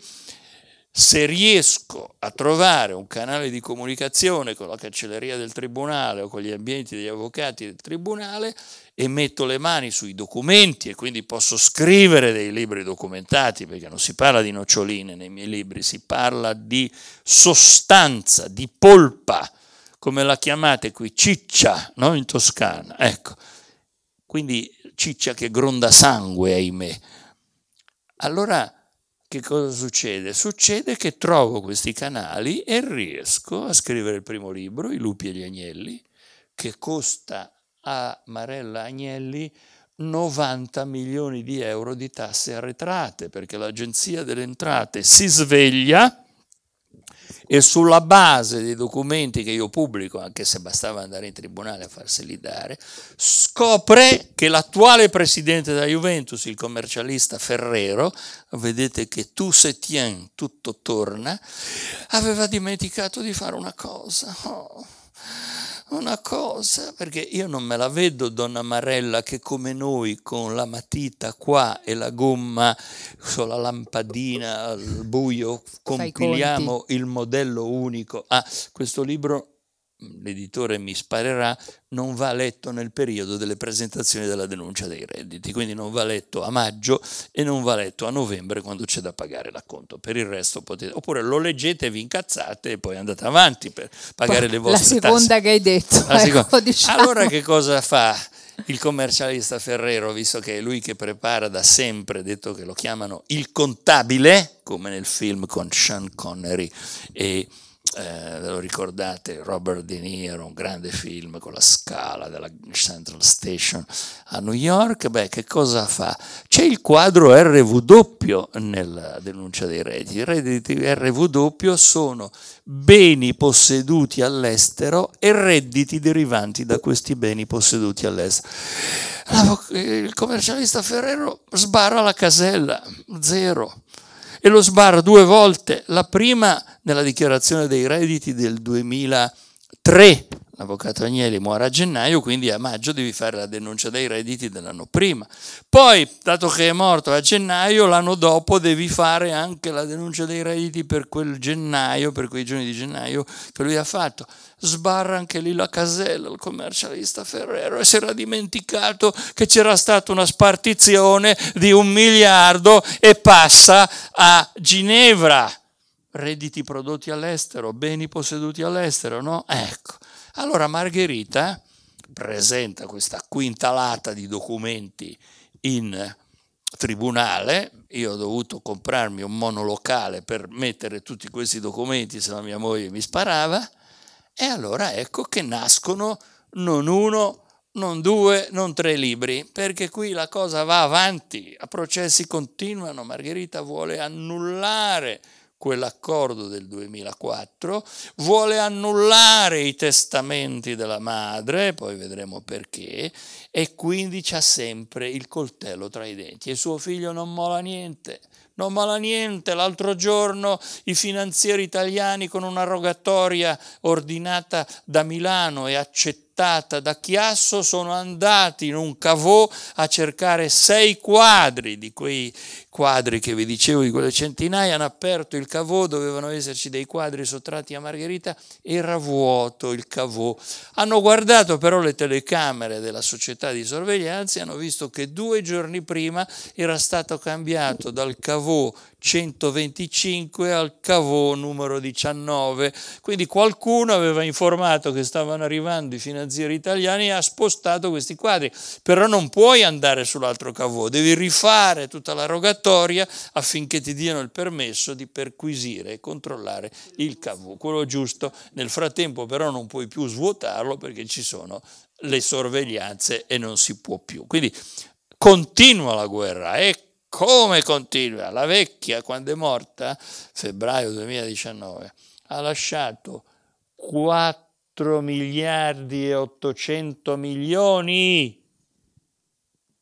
B: se riesco a trovare un canale di comunicazione con la cancelleria del tribunale o con gli ambienti degli avvocati del tribunale e metto le mani sui documenti e quindi posso scrivere dei libri documentati, perché non si parla di noccioline nei miei libri, si parla di sostanza, di polpa, come la chiamate qui, ciccia, no? in Toscana, ecco. Quindi ciccia che gronda sangue, ahimè. Allora che cosa succede? Succede che trovo questi canali e riesco a scrivere il primo libro, I lupi e gli agnelli, che costa a Marella Agnelli 90 milioni di euro di tasse arretrate, perché l'Agenzia delle Entrate si sveglia e sulla base dei documenti che io pubblico, anche se bastava andare in tribunale a farseli dare, scopre che l'attuale presidente della Juventus, il commercialista Ferrero, vedete che tu se tien, tutto torna, aveva dimenticato di fare una cosa. Oh una cosa, perché io non me la vedo donna Marella che come noi con la matita qua e la gomma sulla lampadina al buio compiliamo il modello unico. Ah, questo libro l'editore mi sparerà, non va letto nel periodo delle presentazioni della denuncia dei redditi, quindi non va letto a maggio e non va letto a novembre quando c'è da pagare l'acconto. Per il resto potete, oppure lo leggete, vi incazzate e poi andate avanti per pagare poi, le vostre tasse. La seconda tasse. che hai detto. Ecco, diciamo. Allora che cosa fa? il commercialista Ferrero, visto che è lui che prepara da sempre, detto che lo chiamano il contabile, come nel film con Sean Connery e eh, ve lo ricordate, Robert De Niro, un grande film con la scala della Central Station a New York, beh, che cosa fa? C'è il quadro RW nella eh, denuncia dei redditi. I redditi RW sono beni posseduti all'estero e redditi derivanti da questi beni posseduti all'estero. Il commercialista Ferrero sbarra la casella, zero e lo sbarra due volte, la prima nella dichiarazione dei redditi del 2003 l'avvocato Agnelli muore a gennaio, quindi a maggio devi fare la denuncia dei redditi dell'anno prima. Poi, dato che è morto a gennaio, l'anno dopo devi fare anche la denuncia dei redditi per quel gennaio, per quei giorni di gennaio che lui ha fatto. Sbarra anche lì la casella, il commercialista Ferrero, e si era dimenticato che c'era stata una spartizione di un miliardo e passa a Ginevra redditi prodotti all'estero, beni posseduti all'estero, no? Ecco, allora Margherita presenta questa quintalata di documenti in tribunale, io ho dovuto comprarmi un monolocale per mettere tutti questi documenti, se no mia moglie mi sparava, e allora ecco che nascono non uno, non due, non tre libri, perché qui la cosa va avanti, i processi continuano, Margherita vuole annullare quell'accordo del 2004, vuole annullare i testamenti della madre, poi vedremo perché, e quindi ha sempre il coltello tra i denti e suo figlio non mola niente. Non mola niente, l'altro giorno i finanzieri italiani con una rogatoria ordinata da Milano e accettata gettata da Chiasso sono andati in un cavò a cercare sei quadri di quei quadri che vi dicevo di quelle centinaia, hanno aperto il cavò, dovevano esserci dei quadri sottratti a Margherita, era vuoto il cavò. Hanno guardato però le telecamere della società di sorveglianza e hanno visto che due giorni prima era stato cambiato dal cavò 125 al cavò numero 19. Quindi qualcuno aveva informato che stavano arrivando i finanzieri italiani e ha spostato questi quadri. Però non puoi andare sull'altro cavò, devi rifare tutta la rogatoria affinché ti diano il permesso di perquisire e controllare il cavò, quello giusto. Nel frattempo però non puoi più svuotarlo perché ci sono le sorveglianze e non si può più. Quindi continua la guerra, ecco come continua? La vecchia, quando è morta, febbraio 2019, ha lasciato 4 miliardi e 800 milioni.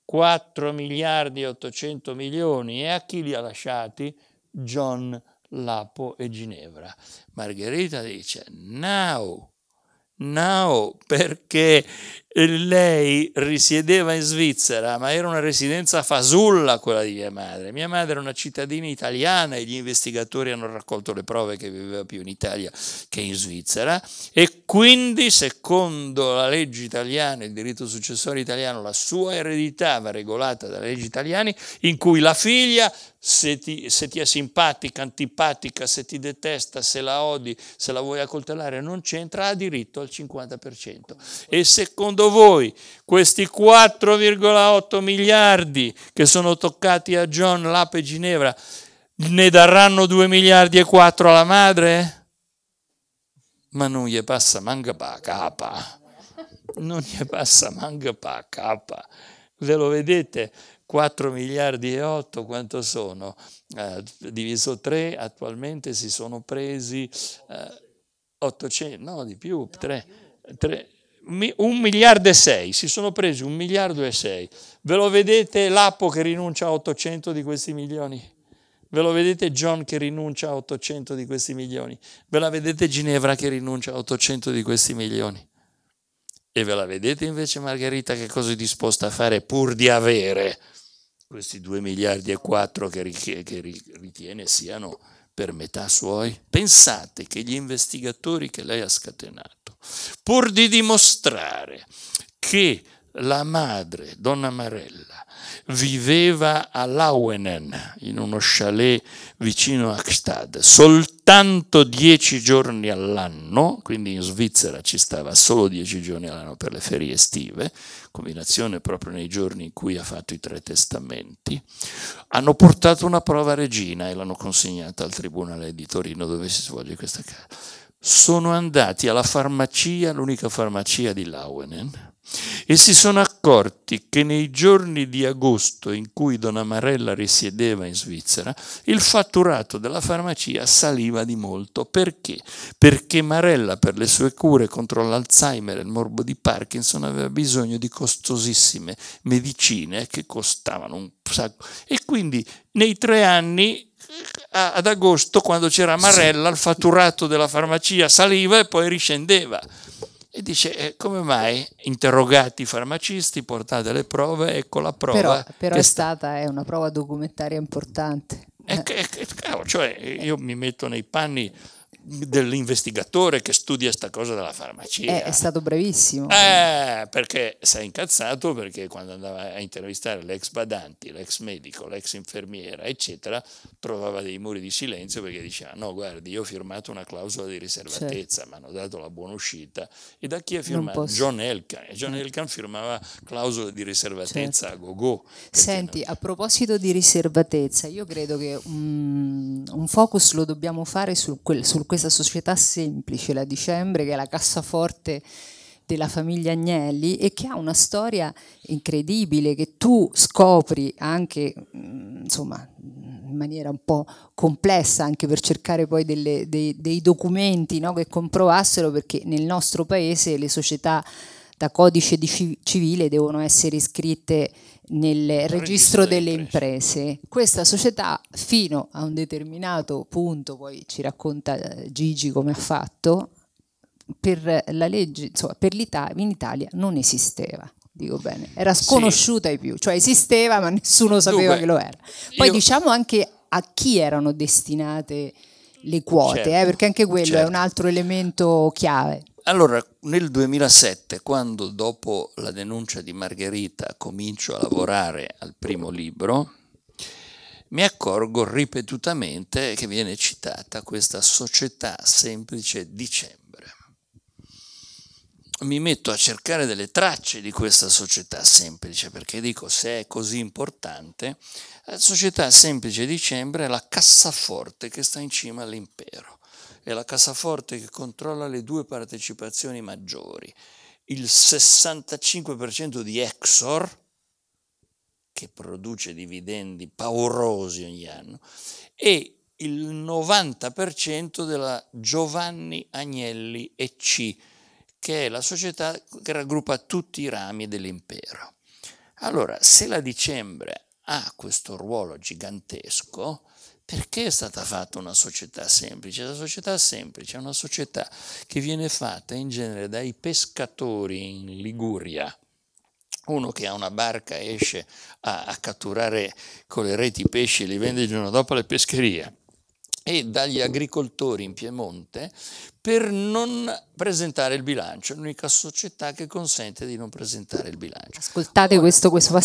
B: 4 miliardi e 800 milioni. E a chi li ha lasciati? John Lapo e Ginevra. Margherita dice, now now perché lei risiedeva in Svizzera, ma era una residenza fasulla quella di mia madre. Mia madre era una cittadina italiana e gli investigatori hanno raccolto le prove che viveva più in Italia che in Svizzera e quindi secondo la legge italiana, il diritto successore italiano, la sua eredità va regolata dalle leggi italiane in cui la figlia se ti, se ti, è simpatica, antipatica, se ti detesta, se la odi, se la vuoi accoltellare, non c'entra, ha diritto al 50%. E secondo voi questi 4,8 miliardi che sono toccati a John Lape e Ginevra, ne daranno 2 miliardi e 4 alla madre? Ma non gli passa manga pa capa. Non gli passa manga pa capa. Ve lo vedete? 4 miliardi e 8 quanto sono? Eh, diviso 3 attualmente si sono presi eh, 800, no di più, 3, 3, 1 miliardo e 6, si sono presi 1 miliardo e 6. Ve lo vedete l'Appo che rinuncia a 800 di questi milioni? Ve lo vedete John che rinuncia a 800 di questi milioni? Ve la vedete Ginevra che rinuncia a 800 di questi milioni? E ve la vedete invece Margherita che cosa è disposta a fare pur di avere questi 2 miliardi e 4 che, ritiene siano per metà suoi? Pensate che gli investigatori che lei ha scatenato, pur di dimostrare che la madre, donna Marella, viveva a Lauenen, in uno chalet vicino a Gstad, soltanto dieci giorni all'anno, quindi in Svizzera ci stava solo dieci giorni all'anno per le ferie estive, combinazione proprio nei giorni in cui ha fatto i tre testamenti, hanno portato una prova regina e l'hanno consegnata al Tribunale di Torino dove si svolge questa casa. Sono andati alla farmacia, l'unica farmacia di Lauenen, e si sono accorti che nei giorni di agosto in cui Don Amarella risiedeva in Svizzera, il fatturato della farmacia saliva di molto. Perché? Perché Marella per le sue cure contro l'Alzheimer e il morbo di Parkinson aveva bisogno di costosissime medicine che costavano un sacco. E quindi nei tre anni ad agosto, quando c'era Marella, il fatturato della farmacia saliva e poi riscendeva. E dice, eh, come mai interrogati i farmacisti, portate le prove, ecco la prova. Però, però è
A: stata è una prova documentaria importante. E,
B: e, caro, cioè, io mi metto nei panni dell'investigatore che studia questa cosa della farmacia. È, è stato
A: brevissimo. Eh,
B: perché si è incazzato perché quando andava a intervistare l'ex badanti, l'ex medico, l'ex infermiera, eccetera, trovava dei muri di silenzio perché diceva no, guardi, io ho firmato una clausola di riservatezza, certo. mi hanno dato la buona uscita. E da chi ha firmato? John Elkan. E John eh. Elkan firmava clausole di riservatezza certo. a go-go.
A: Senti, non... a proposito di riservatezza, io credo che un, un focus lo dobbiamo fare sul, quel, sul questa società semplice, la Dicembre, che è la cassaforte della famiglia Agnelli e che ha una storia incredibile che tu scopri anche mm, insomma in maniera un po' complessa anche per cercare poi delle, dei, dei, documenti no, che comprovassero perché nel nostro paese le società da codice civile devono essere iscritte nel registro delle imprese. Questa società fino a un determinato punto, poi ci racconta eh, Gigi come ha fatto, per la legge, insomma, per l'Italia in Italia non esisteva. Dico bene, era sconosciuta sì. ai più, cioè esisteva, ma nessuno sapeva Dunque, che lo era. Poi io... diciamo anche a chi erano destinate le quote, certo, eh, perché anche quello certo. è un altro elemento chiave.
B: Allora, nel 2007, quando dopo la denuncia di Margherita comincio a lavorare al primo libro, mi accorgo ripetutamente che viene citata questa società semplice dicembre. Mi metto a cercare delle tracce di questa società semplice, perché dico se è così importante, la società semplice dicembre è la cassaforte che sta in cima all'impero è la cassaforte che controlla le due partecipazioni maggiori, il 65% di Exor, che produce dividendi paurosi ogni anno, e il 90% della Giovanni Agnelli EC, che è la società che raggruppa tutti i rami dell'impero. Allora, se la dicembre ha questo ruolo gigantesco perché è stata fatta una società semplice? La società semplice è una società che viene fatta in genere dai pescatori in Liguria. Uno che ha una barca esce a, a catturare con le reti pesci e li vende il giorno dopo alle pescherie e dagli agricoltori in Piemonte per non presentare il bilancio, l'unica società che consente di non presentare il bilancio.
A: Ascoltate Ora, questo, questo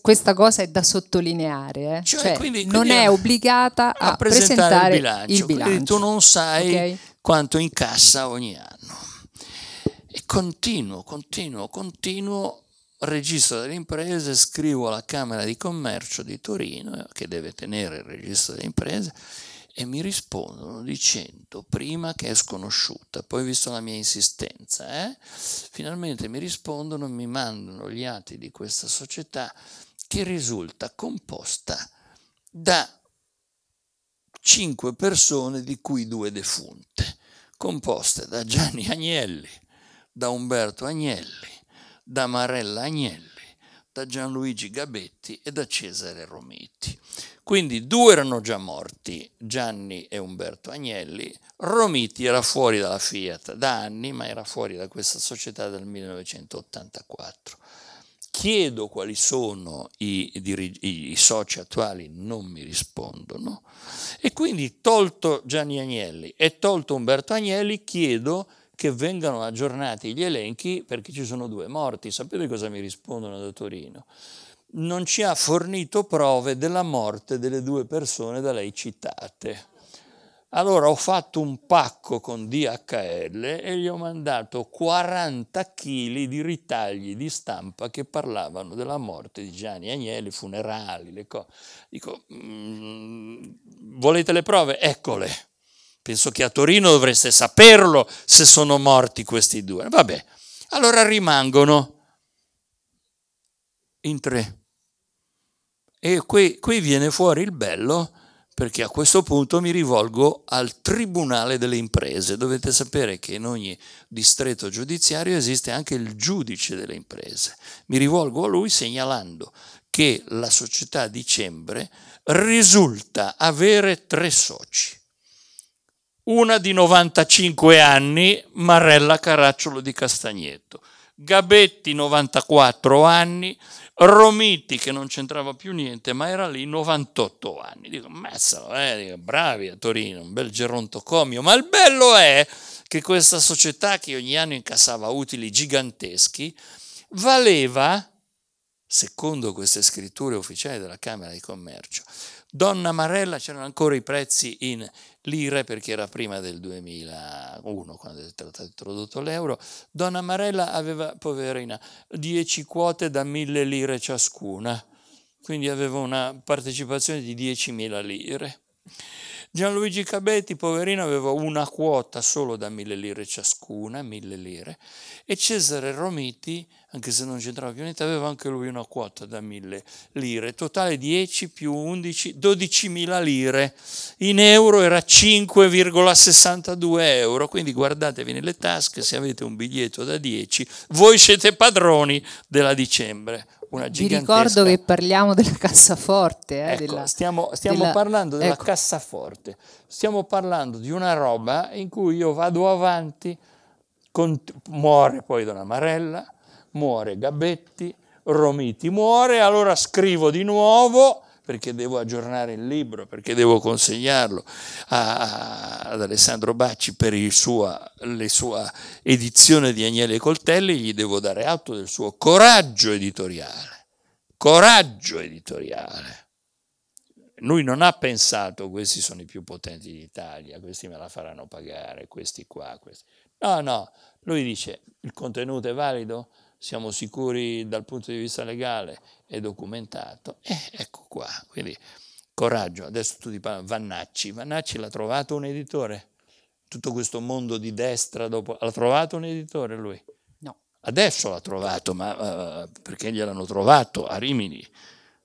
A: questa cosa è da sottolineare, eh? cioè, cioè, quindi, non è obbligata a, a presentare, presentare, il bilancio, il bilancio. quindi tu
B: non sai okay. quanto incassa ogni anno. E continuo, continuo, continuo registro delle imprese, scrivo alla Camera di Commercio di Torino, eh, che deve tenere il registro delle imprese, e mi rispondono dicendo prima che è sconosciuta, poi visto la mia insistenza, eh, finalmente mi rispondono, e mi mandano gli atti di questa società che risulta composta da cinque persone di cui due defunte, composte da Gianni Agnelli, da Umberto Agnelli, da Marella Agnelli, da Gianluigi Gabetti e da Cesare Romiti. Quindi due erano già morti, Gianni e Umberto Agnelli. Romiti era fuori dalla Fiat da anni, ma era fuori da questa società dal 1984. Chiedo quali sono i, i, i soci attuali, non mi rispondono. E quindi tolto Gianni Agnelli e tolto Umberto Agnelli, chiedo che vengano aggiornati gli elenchi perché ci sono due morti. Sapete cosa mi rispondono da Torino? Non ci ha fornito prove della morte delle due persone da lei citate. Allora ho fatto un pacco con DHL e gli ho mandato 40 kg di ritagli di stampa che parlavano della morte di Gianni Agnelli, funerali, le cose. Dico, mm, volete le prove? Eccole. Penso che a Torino dovreste saperlo se sono morti questi due. Vabbè, allora rimangono in tre. E qui, qui viene fuori il bello perché a questo punto mi rivolgo al Tribunale delle imprese. Dovete sapere che in ogni distretto giudiziario esiste anche il giudice delle imprese. Mi rivolgo a lui segnalando che la società dicembre risulta avere tre soci una di 95 anni, Marella Caracciolo di Castagneto, Gabetti 94 anni, Romiti che non c'entrava più niente ma era lì 98 anni. Dico, mazza, eh, dico, bravi a Torino, un bel gerontocomio, ma il bello è che questa società che ogni anno incassava utili giganteschi valeva, secondo queste scritture ufficiali della Camera di Commercio, Donna Marella c'erano ancora i prezzi in lire perché era prima del 2001 quando è stato introdotto l'euro. Donna Marella aveva, poverina, 10 quote da 1000 lire ciascuna, quindi aveva una partecipazione di 10.000 lire. Gianluigi Cabetti, poverino, aveva una quota solo da mille lire ciascuna, mille lire, e Cesare Romiti, anche se non c'entrava più niente, aveva anche lui una quota da mille lire, totale 10 più 11, 12 mila lire, in euro era 5,62 euro, quindi guardatevi nelle tasche se avete un biglietto da 10, voi siete padroni della dicembre una gigantesca... Vi
A: ricordo che parliamo della cassaforte.
B: Eh, ecco, della, stiamo, stiamo della... parlando della ecco. cassaforte, stiamo parlando di una roba in cui io vado avanti, con... muore poi Don Amarella, muore Gabetti, Romiti muore, allora scrivo di nuovo perché devo aggiornare il libro, perché devo consegnarlo a, ad Alessandro Bacci per sua, la sua edizione di Agnelli e Coltelli, gli devo dare atto del suo coraggio editoriale. Coraggio editoriale. Lui non ha pensato questi sono i più potenti d'Italia, questi me la faranno pagare, questi qua, questi. No, no, lui dice il contenuto è valido, siamo sicuri dal punto di vista legale e documentato, e ecco qua. Quindi coraggio, adesso tu ti parli, Vannacci, Vannacci l'ha trovato un editore? Tutto questo mondo di destra dopo, l'ha trovato un editore lui? No. Adesso l'ha trovato, ma uh, perché gliel'hanno trovato a Rimini?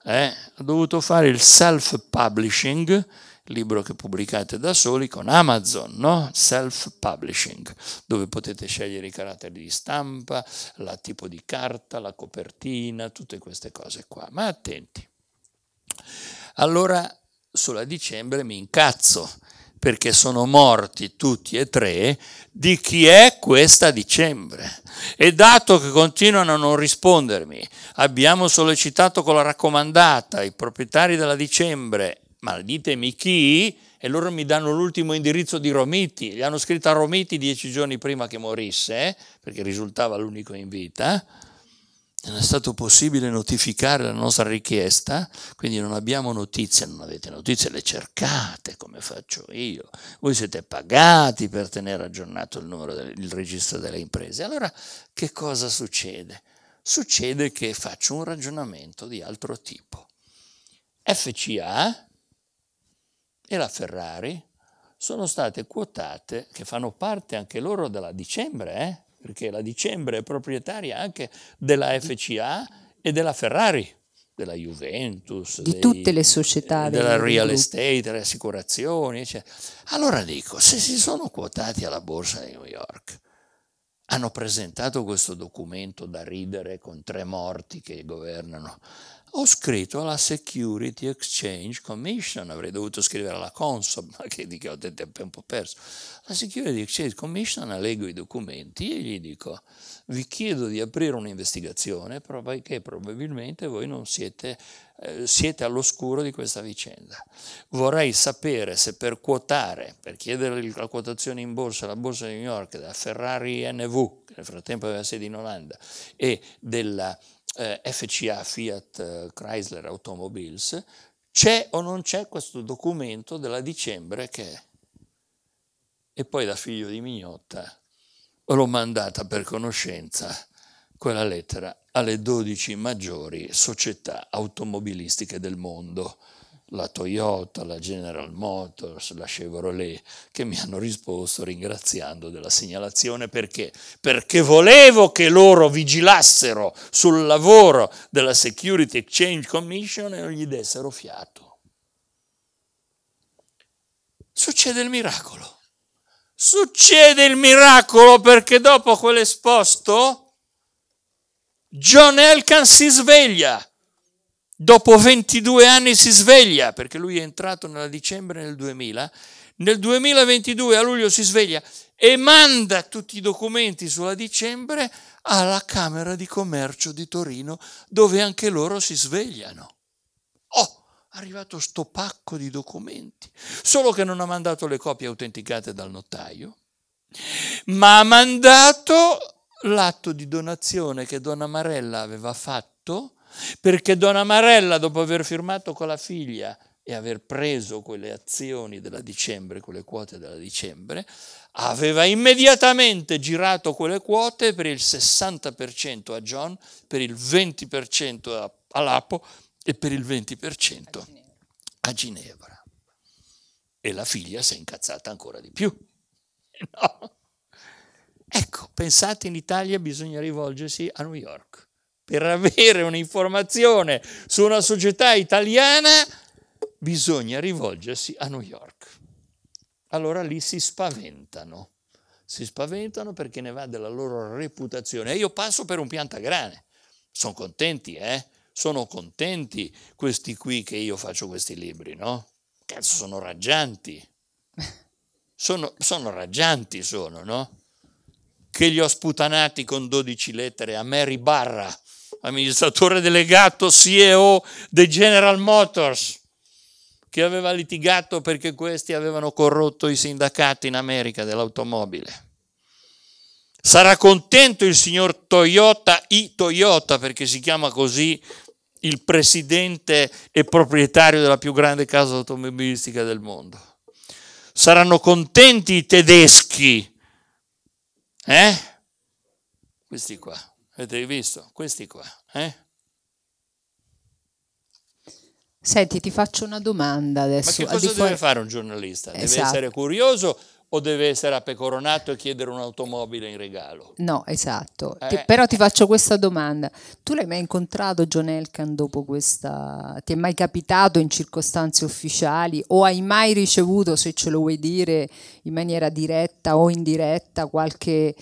B: Eh? Ha dovuto fare il self-publishing libro che pubblicate da soli con Amazon, no? self-publishing, dove potete scegliere i caratteri di stampa, il tipo di carta, la copertina, tutte queste cose qua. Ma attenti. Allora, sulla dicembre mi incazzo perché sono morti tutti e tre di chi è questa dicembre. E dato che continuano a non rispondermi, abbiamo sollecitato con la raccomandata i proprietari della dicembre ma ditemi chi, e loro mi danno l'ultimo indirizzo di Romiti, gli hanno scritto a Romiti dieci giorni prima che morisse, perché risultava l'unico in vita, non è stato possibile notificare la nostra richiesta, quindi non abbiamo notizie, non avete notizie, le cercate come faccio io. Voi siete pagati per tenere aggiornato il, numero del, registro delle imprese. Allora che cosa succede? Succede che faccio un ragionamento di altro tipo. FCA e la Ferrari sono state quotate, che fanno parte anche loro della dicembre, eh? perché la dicembre è proprietaria anche della FCA e della Ferrari, della Juventus, di dei, tutte le
A: società, eh, della real gruppo.
B: estate, delle assicurazioni, eccetera. Allora dico, se si sono quotati alla borsa di New York, hanno presentato questo documento da ridere con tre morti che governano ho scritto alla Security Exchange Commission, avrei dovuto scrivere alla Consob, ma che di che ho tempo un po' perso. La Security Exchange Commission leggo i documenti e gli dico, vi chiedo di aprire un'investigazione perché probabilmente voi non siete, eh, siete all'oscuro di questa vicenda. Vorrei sapere se per quotare, per chiedere la quotazione in borsa, la borsa di New York, della Ferrari NV, che nel frattempo aveva sede in Olanda, e della eh, FCA, Fiat eh, Chrysler Automobiles, c'è o non c'è questo documento della dicembre che è. E poi da figlio di Mignotta l'ho mandata per conoscenza quella lettera alle 12 maggiori società automobilistiche del mondo la Toyota, la General Motors, la Chevrolet, che mi hanno risposto ringraziando della segnalazione perché? Perché volevo che loro vigilassero sul lavoro della Security Exchange Commission e non gli dessero fiato. Succede il miracolo. Succede il miracolo perché dopo quell'esposto John Elkan si sveglia dopo 22 anni si sveglia, perché lui è entrato nella dicembre nel 2000, nel 2022 a luglio si sveglia e manda tutti i documenti sulla dicembre alla Camera di Commercio di Torino, dove anche loro si svegliano. Oh, è arrivato sto pacco di documenti, solo che non ha mandato le copie autenticate dal notaio, ma ha mandato l'atto di donazione che Donna Marella aveva fatto perché Don Amarella, dopo aver firmato con la figlia e aver preso quelle azioni della dicembre, quelle quote della dicembre, aveva immediatamente girato quelle quote per il 60% a John, per il 20% a Lapo e per il 20% a Ginevra. a Ginevra. E la figlia si è incazzata ancora di più. No. Ecco, pensate in Italia bisogna rivolgersi a New York per avere un'informazione su una società italiana bisogna rivolgersi a New York. Allora lì si spaventano, si spaventano perché ne va della loro reputazione. E io passo per un piantagrane, sono contenti, eh? Sono contenti questi qui che io faccio questi libri, no? Cazzo, sono raggianti. Sono, sono raggianti, sono, no? Che li ho sputanati con 12 lettere a Mary Barra amministratore delegato CEO di General Motors, che aveva litigato perché questi avevano corrotto i sindacati in America dell'automobile. Sarà contento il signor Toyota i Toyota, perché si chiama così il presidente e proprietario della più grande casa automobilistica del mondo. Saranno contenti i tedeschi, eh? Questi qua. Avete visto? Questi qua.
A: Eh? Senti, ti faccio una domanda adesso. Ma che cosa deve fuori... fare un giornalista? Deve esatto. essere
B: curioso o deve essere apecoronato e chiedere un'automobile in regalo?
A: No, esatto. Eh. Ti, però ti faccio questa domanda. Tu l'hai mai incontrato John Elkan dopo questa... Ti è mai capitato in circostanze ufficiali o hai mai ricevuto, se ce lo vuoi dire, in maniera diretta o indiretta qualche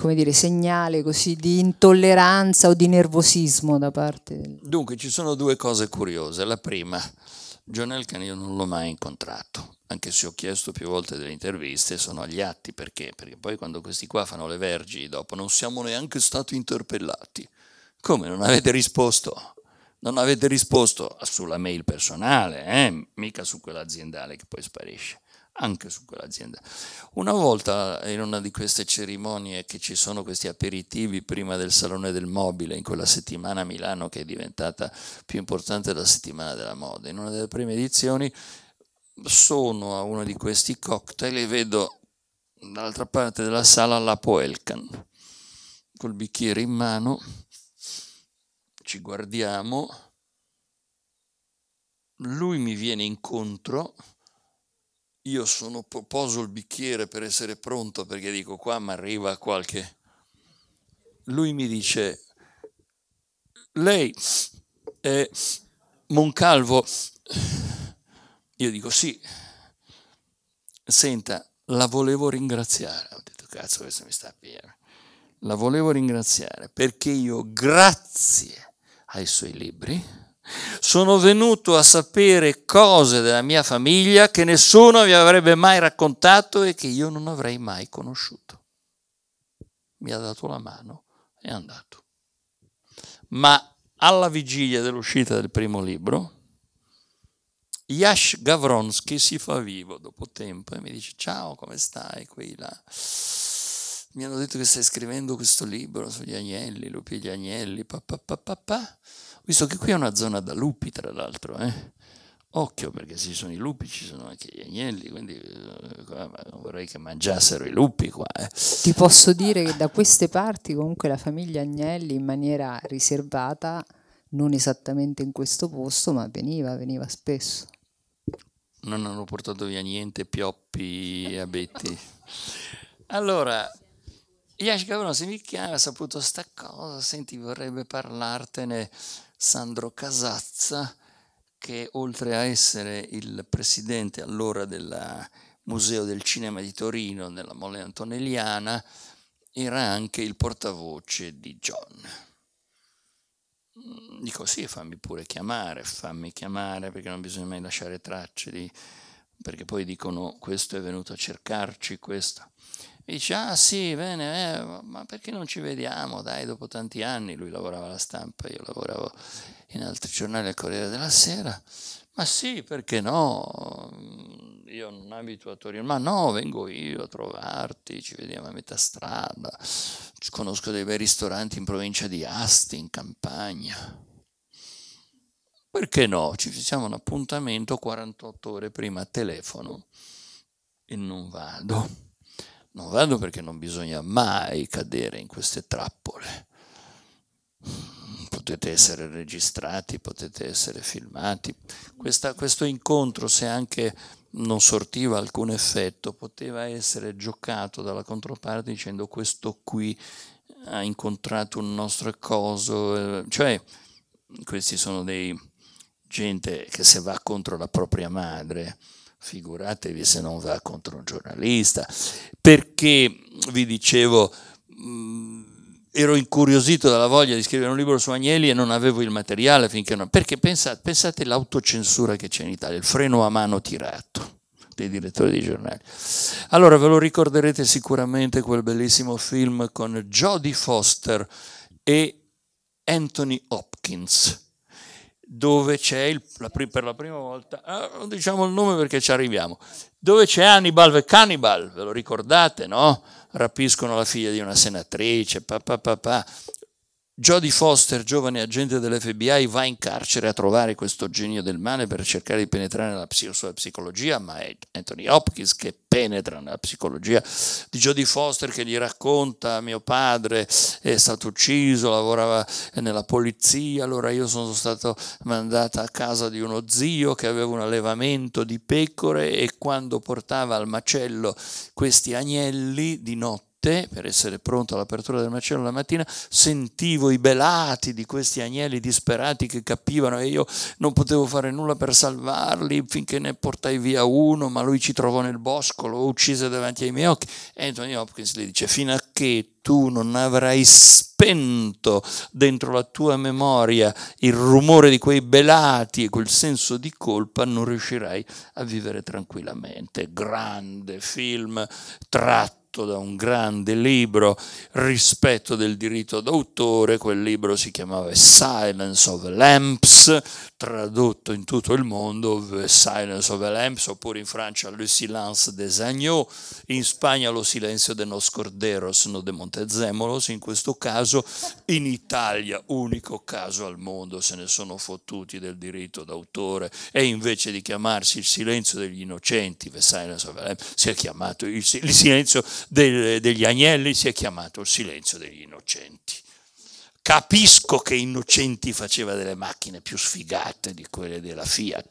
A: come dire, segnale così di intolleranza o di nervosismo da parte?
B: Dunque, ci sono due cose curiose. La prima, John Elkan io non l'ho mai incontrato, anche se ho chiesto più volte delle interviste, sono agli atti, perché? Perché poi quando questi qua fanno le vergi, dopo non siamo neanche stati interpellati. Come non avete risposto? Non avete risposto sulla mail personale, eh? mica su quella aziendale che poi sparisce anche su quell'azienda. Una volta in una di queste cerimonie che ci sono questi aperitivi prima del Salone del Mobile, in quella settimana a Milano che è diventata più importante della settimana della moda, in una delle prime edizioni sono a uno di questi cocktail e vedo dall'altra parte della sala la Poelcan col bicchiere in mano, ci guardiamo, lui mi viene incontro io sono, poso il bicchiere per essere pronto perché dico qua mi arriva qualche... Lui mi dice, lei è Moncalvo? Io dico sì. Senta, la volevo ringraziare. Ho detto cazzo questo mi sta a pieno. La volevo ringraziare perché io grazie ai suoi libri sono venuto a sapere cose della mia famiglia che nessuno mi avrebbe mai raccontato e che io non avrei mai conosciuto. Mi ha dato la mano, è andato. Ma alla vigilia dell'uscita del primo libro, Yash Gavronsky si fa vivo dopo tempo e mi dice ciao, come stai qui? Là? Mi hanno detto che stai scrivendo questo libro sugli agnelli, lupi e gli agnelli, papà, papà, papà. Pa, pa Visto che qui è una zona da lupi, tra l'altro, eh? occhio perché se ci sono i lupi, ci sono anche gli agnelli, quindi eh, vorrei che
A: mangiassero i lupi qua. Eh. Ti posso dire che da queste parti comunque la famiglia Agnelli in maniera riservata, non esattamente in questo posto, ma veniva, veniva spesso.
B: Non hanno portato via niente, pioppi, abetti. allora, Yashikawa non se mi chiama, ha saputo sta cosa, senti vorrebbe parlartene Sandro Casazza, che oltre a essere il presidente allora del Museo del Cinema di Torino, nella Mole Antonelliana, era anche il portavoce di John. Mm, dico sì, fammi pure chiamare, fammi chiamare perché non bisogna mai lasciare tracce di... perché poi dicono questo è venuto a cercarci, questo. E dice, ah sì, bene, eh, ma perché non ci vediamo? Dai, dopo tanti anni lui lavorava alla stampa, io lavoravo in altri giornali al Corriere della Sera. Ma sì, perché no? Mm, io non abito a Torino, ma no, vengo io a trovarti, ci vediamo a metà strada. Conosco dei bei ristoranti in provincia di Asti, in campagna. Perché no? Ci facciamo un appuntamento 48 ore prima a telefono e non vado. Non vado perché non bisogna mai cadere in queste trappole. Potete essere registrati, potete essere filmati. Questa, questo incontro, se anche non sortiva alcun effetto, poteva essere giocato dalla controparte dicendo questo qui ha incontrato un nostro coso, eh, cioè questi sono dei gente che se va contro la propria madre figuratevi se non va contro un giornalista, perché vi dicevo mh, mm, ero incuriosito dalla voglia di scrivere un libro su Agnelli e non avevo il materiale finché non... Perché pensate, pensate l'autocensura che c'è in Italia, il freno a mano tirato dei direttori di giornali. Allora ve lo ricorderete sicuramente quel bellissimo film con Jodie Foster e Anthony Hopkins dove c'è il, la, per la prima volta, ah, non diciamo il nome perché ci arriviamo, dove c'è Hannibal e Cannibal, ve lo ricordate, no? Rapiscono la figlia di una senatrice, pa, pa, pa, Jodie Foster, giovane agente dell'FBI, va in carcere a trovare questo genio del male per cercare di penetrare nella psico- sua psicologia, ma è Anthony Hopkins che penetra nella psicologia di Jodie Foster che gli racconta mio padre è stato ucciso, lavorava nella polizia, allora io sono stato mandato a casa di uno zio che aveva un allevamento di pecore e quando portava al macello questi agnelli di notte notte, per essere pronto all'apertura del macello la mattina, sentivo i belati di questi agnelli disperati che capivano e io non potevo fare nulla per salvarli finché ne portai via uno, ma lui ci trovò nel bosco, lo uccise davanti ai miei occhi. Anthony Hopkins le dice, fino a che tu non avrai spento dentro la tua memoria il rumore di quei belati e quel senso di colpa, non riuscirai a vivere tranquillamente. Grande film tratto tradotto da un grande libro rispetto del diritto d'autore, quel libro si chiamava Silence of Lamps, tradotto in tutto il mondo The Silence of the Lambs, oppure in Francia Le Silence des Agneaux, in Spagna Lo Silenzio de los Corderos, no de Montezemolos, in questo caso, in Italia, unico caso al mondo, se ne sono fottuti del diritto d'autore e invece di chiamarsi Il Silenzio degli Innocenti, The Silence of the Lambs, si è chiamato Il, silenzio degli agnelli, si è chiamato Il Silenzio degli Innocenti. Capisco che Innocenti faceva delle macchine più sfigate di quelle della Fiat,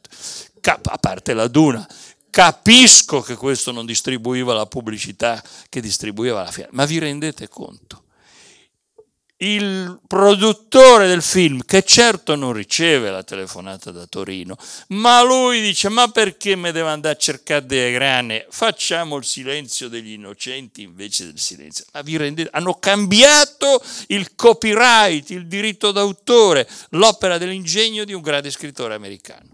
B: a parte la Duna. Capisco che questo non distribuiva la pubblicità che distribuiva la Fiat, ma vi rendete conto il produttore del film, che certo non riceve la telefonata da Torino, ma lui dice: Ma perché me devo andare a cercare delle grane? Facciamo il silenzio degli innocenti invece del silenzio. Ma vi rendete? Hanno cambiato il copyright, il diritto d'autore, l'opera dell'ingegno di un grande scrittore americano.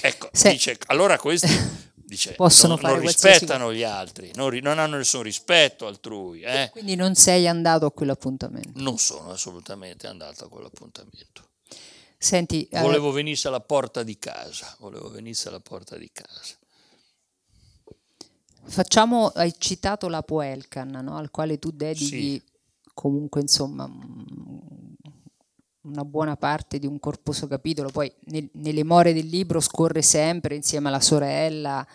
B: Ecco, sì. dice, allora questo dice, possono non, fare non rispettano gli altri, non, non, hanno nessun rispetto altrui. Eh?
A: Quindi non sei andato a quell'appuntamento? Non sono assolutamente
B: andato a quell'appuntamento.
A: Senti, eh, volevo
B: allora... venisse alla porta di casa, volevo venisse alla porta di casa.
A: Facciamo, hai citato la Poelcan, no? al quale tu dedichi sì. comunque insomma mm, una buona parte di un corposo capitolo, poi nel, nelle more del libro scorre sempre insieme alla sorella,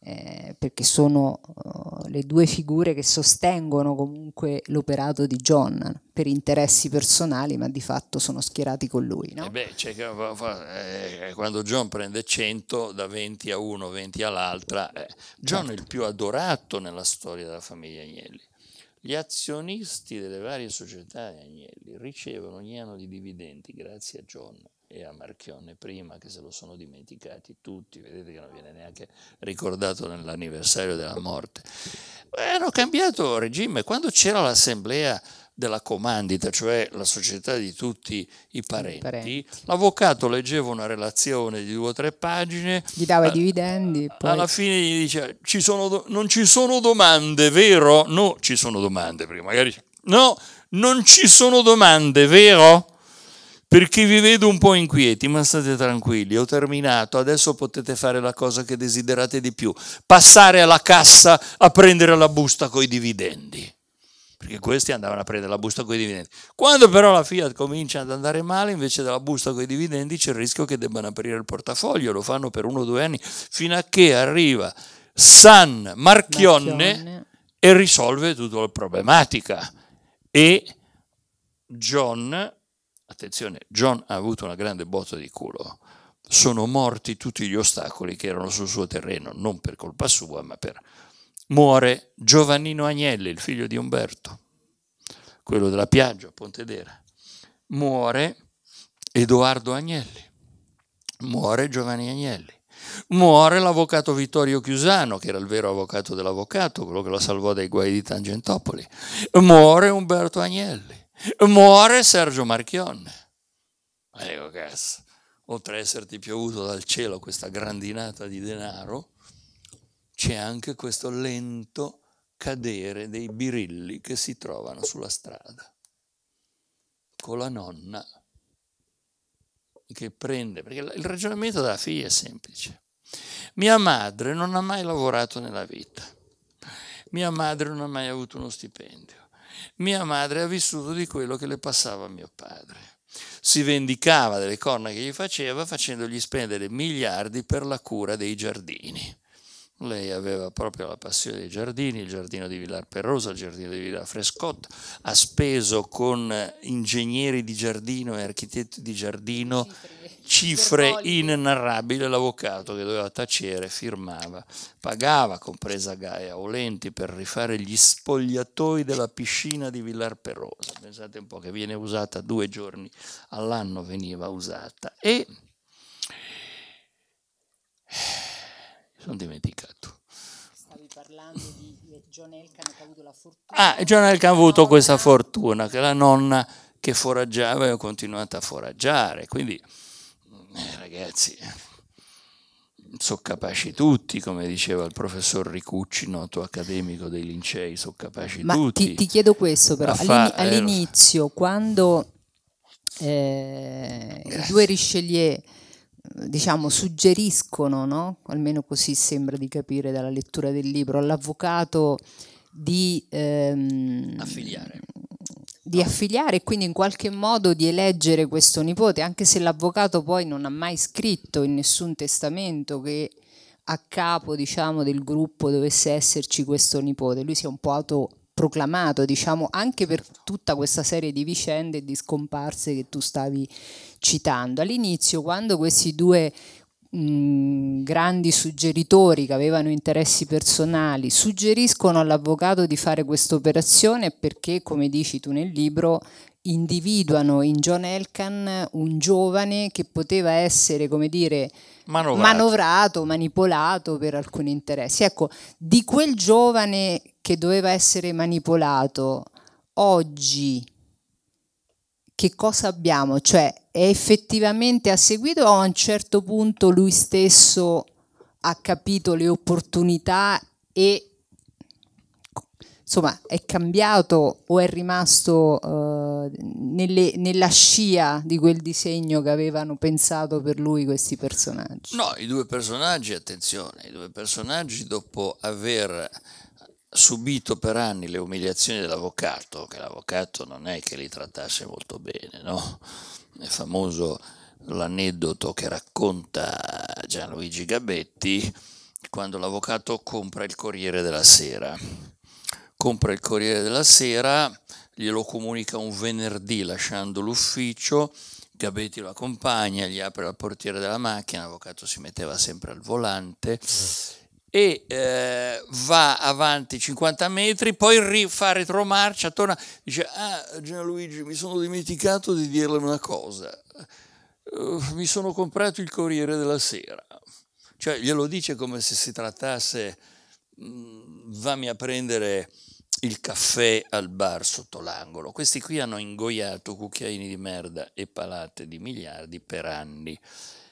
A: eh, perché sono uh, le due figure che sostengono comunque l'operato di John per interessi personali, ma di fatto sono schierati con lui. No?
B: Eh beh, cioè, eh, quando John prende 100 da 20 a 1, 20 all'altra, eh, John è il più adorato nella storia della famiglia Agnelli. Gli azionisti delle varie società di Agnelli ricevono ogni anno di dividendi, grazie a John, e a Marchione prima, che se lo sono dimenticati tutti, vedete che non viene neanche ricordato nell'anniversario della morte. Eh, hanno cambiato regime, quando c'era l'assemblea della comandita, cioè la società di tutti i parenti, parenti. l'avvocato leggeva una relazione di due o tre pagine,
A: gli dava a, i dividendi, poi... alla
B: fine gli diceva ci sono, non ci sono domande, vero? No, ci sono domande, perché magari... No, non ci sono domande, vero? Perché vi vedo un po' inquieti, ma state tranquilli, ho terminato, adesso potete fare la cosa che desiderate di più, passare alla cassa a prendere la busta con i dividendi perché questi andavano a prendere la busta con i dividendi. Quando però la Fiat comincia ad andare male, invece della busta con i dividendi c'è il rischio che debbano aprire il portafoglio, lo fanno per uno o due anni, fino a che arriva San Marchionne, Marchionne. e risolve tutta la problematica. E John attenzione, John ha avuto una grande botta di culo, sono morti tutti gli ostacoli che erano sul suo terreno, non per colpa sua, ma per... Muore Giovannino Agnelli, il figlio di Umberto, quello della Piaggio, Pontedera. Muore Edoardo Agnelli, muore Giovanni Agnelli. Muore l'avvocato Vittorio Chiusano, che era il vero avvocato dell'avvocato, quello che lo salvò dai guai di Tangentopoli. Muore Umberto Agnelli. Muore Sergio Marchionne. Ma dico, cazzo, oltre ad esserti piovuto dal cielo questa grandinata di denaro, c'è anche questo lento cadere dei birilli che si trovano sulla strada. Con la nonna che prende, perché il ragionamento della figlia è semplice. Mia madre non ha mai lavorato nella vita, mia madre non ha mai avuto uno stipendio, mia madre ha vissuto di quello che le passava mio padre. Si vendicava delle corna che gli faceva facendogli spendere miliardi per la cura dei giardini. Lei aveva proprio la passione dei giardini, il giardino di Villar Perrosa, il giardino di Villar Frescot, ha speso con ingegneri di giardino e architetti di giardino cifre, cifre inenarrabili, l'avvocato che doveva tacere firmava, pagava, compresa Gaia Olenti, per rifare gli spogliatoi della piscina di Villar Perrosa, pensate un po' che viene usata due giorni all'anno, veniva usata. E sono dimenticato. Stavi parlando di John Elkan che ha avuto la fortuna. Ah, John Elkan ha avuto questa fortuna, che la nonna che foraggiava e ha continuato a foraggiare, quindi eh, ragazzi, sono capaci tutti, come diceva il professor Ricucci, noto accademico dei Lincei, sono capaci Ma tutti. Ti, ti
A: chiedo questo però, fa- eh, all'inizio, quando eh, i due Richelieu diciamo, suggeriscono, no? almeno così sembra di capire dalla lettura del libro, all'avvocato di ehm, affiliare di affiliare e quindi in qualche modo di eleggere questo nipote, anche se l'avvocato poi non ha mai scritto in nessun testamento che a capo diciamo, del gruppo dovesse esserci questo nipote, lui si è un po' auto proclamato, diciamo, anche per tutta questa serie di vicende e di scomparse che tu stavi citando. All'inizio, quando questi due mh, grandi suggeritori che avevano interessi personali suggeriscono all'avvocato di fare questa operazione perché, come dici tu nel libro, individuano in John Elkan un giovane che poteva essere, come dire, manovrato. manovrato. manipolato per alcuni interessi. Ecco, di quel giovane che doveva essere manipolato, oggi che cosa abbiamo? Cioè è effettivamente a seguito o a un certo punto lui stesso ha capito le opportunità e insomma è cambiato o è rimasto uh, nelle, nella scia di quel disegno che avevano pensato per lui questi personaggi?
B: No, i due personaggi, attenzione, i due personaggi dopo aver subito per anni le umiliazioni dell'avvocato, che l'avvocato non è che li trattasse molto bene, no? È famoso l'aneddoto che racconta Gianluigi Gabetti quando l'avvocato compra il Corriere della Sera. Compra il Corriere della Sera, glielo comunica un venerdì lasciando l'ufficio, Gabetti lo accompagna, gli apre la portiera della macchina, l'avvocato si metteva sempre al volante eh e eh, va avanti 50 metri, poi fa retromarcia, torna, dice, ah Gianluigi mi sono dimenticato di dirle una cosa, uh, mi sono comprato il Corriere della Sera, cioè glielo dice come se si trattasse, mh, mm, vammi a prendere il caffè al bar sotto l'angolo, questi qui hanno ingoiato cucchiaini di merda e palate di miliardi per anni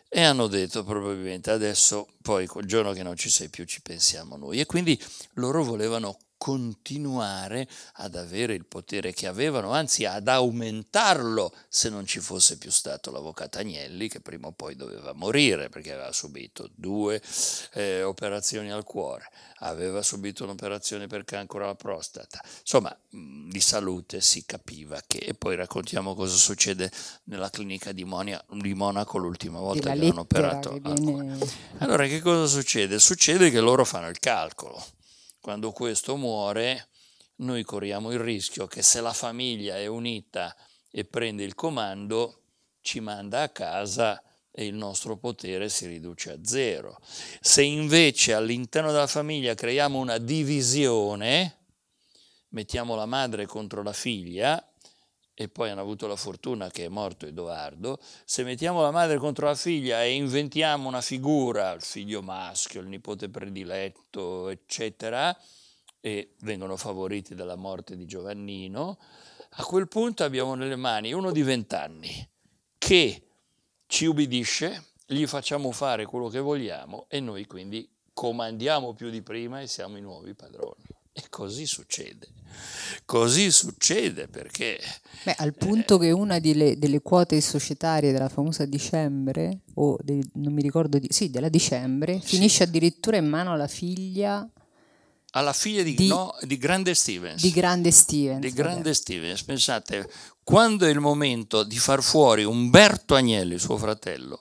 B: e hanno detto probabilmente adesso poi quel giorno che non ci sei più ci pensiamo noi e quindi loro volevano continuare ad avere il potere che avevano, anzi ad aumentarlo se non ci fosse più stato l'avvocato Agnelli che prima o poi doveva morire perché aveva subito due eh, operazioni al cuore, aveva subito un'operazione per cancro alla prostata, insomma di salute si capiva che e poi raccontiamo cosa succede nella clinica di, Monia, di Monaco l'ultima volta che hanno operato. Che
A: viene... Allora
B: che cosa succede? Succede che loro fanno il calcolo quando questo muore, noi corriamo il rischio che se la famiglia è unita e prende il comando, ci manda a casa e il nostro potere si riduce a zero. Se invece all'interno della famiglia creiamo una divisione, mettiamo la madre contro la figlia, e poi hanno avuto la fortuna che è morto Edoardo, se mettiamo la madre contro la figlia e inventiamo una figura, il figlio maschio, il nipote prediletto, eccetera, e vengono favoriti dalla morte di Giovannino, a quel punto abbiamo nelle mani uno di vent'anni che ci ubbidisce, gli facciamo fare quello che vogliamo e noi quindi comandiamo più di prima e siamo i nuovi padroni. E così succede. Così succede perché...
A: Beh, al punto eh, che una delle, delle, quote societarie della famosa dicembre, o de, non mi ricordo, di, sì, della dicembre, sì. finisce addirittura in mano alla figlia
B: alla figlia di, di, no, di, Grande Stevens. Di Grande
A: Stevens. Di Grande
B: Stevens. Pensate, quando è il momento di far fuori Umberto Agnelli, suo fratello,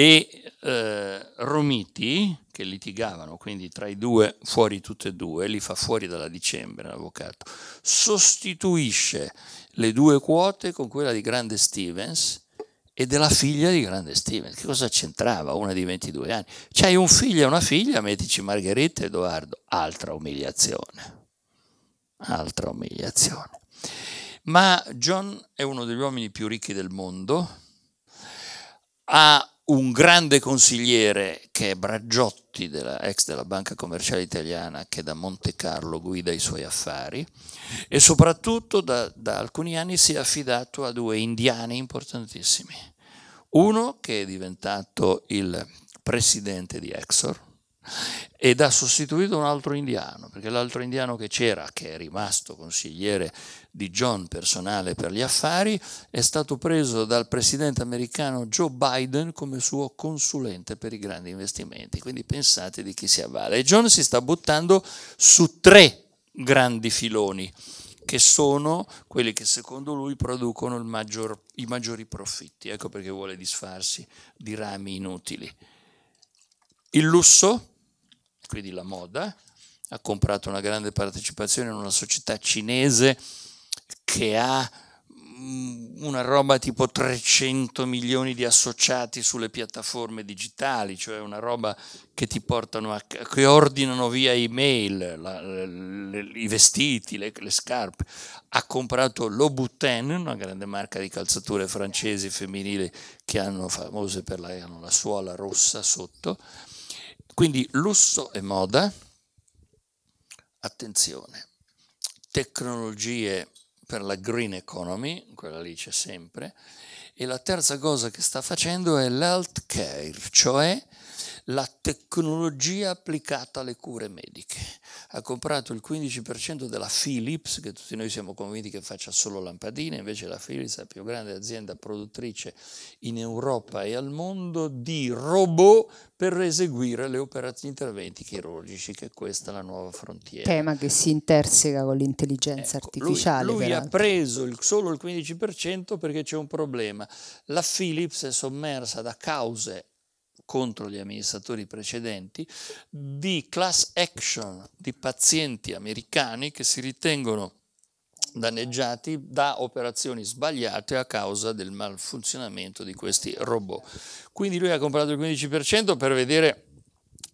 B: e eh, Romiti, che litigavano, quindi tra i due fuori tutte e due, li fa fuori dalla dicembre l'avvocato, sostituisce le due quote con quella di Grande Stevens e della figlia di Grande Stevens. Che cosa c'entrava? Una di 22 anni. C'hai un figlio e una figlia, mettici Margherita e Edoardo. Altra umiliazione. Altra umiliazione. Ma John è uno degli uomini più ricchi del mondo, ha un grande consigliere che è Braggiotti, della, ex della Banca Commerciale Italiana, che da Monte Carlo guida i suoi affari, e soprattutto da, da alcuni anni si è affidato a due indiani importantissimi. Uno che è diventato il presidente di Exor, ed ha sostituito un altro indiano, perché l'altro indiano che c'era, che è rimasto consigliere di John personale per gli affari, è stato preso dal presidente americano Joe Biden come suo consulente per i grandi investimenti. Quindi pensate di chi si avvale. John si sta buttando su tre grandi filoni che sono quelli che secondo lui producono maggior, i maggiori profitti. Ecco perché vuole disfarsi di rami inutili. Il lusso, quindi la moda, ha comprato una grande partecipazione in una società cinese che ha mm, una roba tipo 300 milioni di associati sulle piattaforme digitali, cioè una roba che ti portano a, che ordinano via email la, le, i vestiti, le, le, scarpe. Ha comprato Louboutin, una grande marca di calzature francesi femminili che hanno famose per la, hanno la suola rossa sotto quindi lusso e moda, attenzione, tecnologie per la green economy, quella lì c'è sempre, e la terza cosa che sta facendo è l'healthcare, cioè la tecnologia applicata alle cure mediche. Ha comprato il 15% della Philips, che tutti noi siamo convinti che faccia solo lampadine, invece la Philips è la più grande azienda produttrice in Europa e al mondo di robot per eseguire le operati, gli interventi chirurgici, che questa è la nuova frontiera. Tema
A: che si interseca con l'intelligenza ecco, artificiale. Lui, lui ha
B: preso il, solo il 15% perché c'è un problema. La Philips è sommersa da cause contro gli amministratori precedenti, di class action di pazienti americani che si ritengono danneggiati da operazioni sbagliate a causa del malfunzionamento di questi robot. Quindi lui ha comprato il 15% per vedere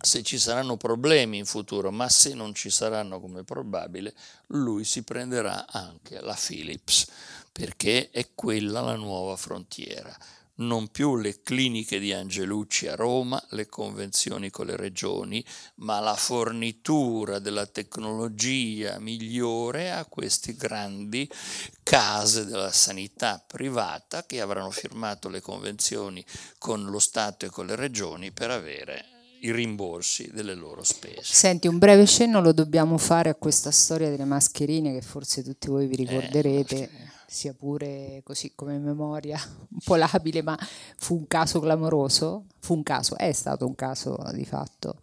B: se ci saranno problemi in futuro, ma se non ci saranno come probabile, lui si prenderà anche la Philips, perché è quella la nuova frontiera non più le cliniche di Angelucci a Roma, le convenzioni con le regioni, ma la fornitura della tecnologia migliore a queste grandi case della sanità privata che avranno firmato le convenzioni con lo Stato e con le regioni per avere i rimborsi delle loro spese. Senti, un
A: breve cenno lo dobbiamo fare a questa storia delle mascherine che forse tutti voi vi eh, ricorderete. Eh, sia pure così come memoria un po' labile, ma fu un caso clamoroso, fu un caso, è stato un caso di fatto,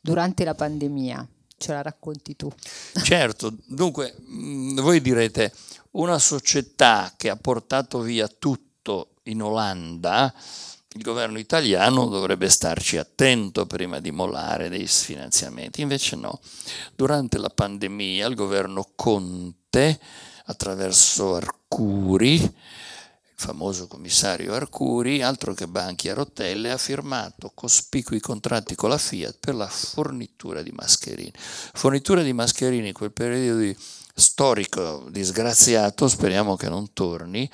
A: durante la pandemia. Ce la racconti tu.
B: Certo, dunque mm, voi direte una società che ha portato via tutto in Olanda, il governo italiano dovrebbe starci attento prima di mollare dei finanziamenti, invece no. Durante la pandemia il governo Conte attraverso Arcuri, il famoso commissario Arcuri, altro che banchi a rotelle, ha firmato cospicui contratti con la Fiat per la fornitura di mascherine. Fornitura di mascherine in quel periodo di storico disgraziato, speriamo che non torni,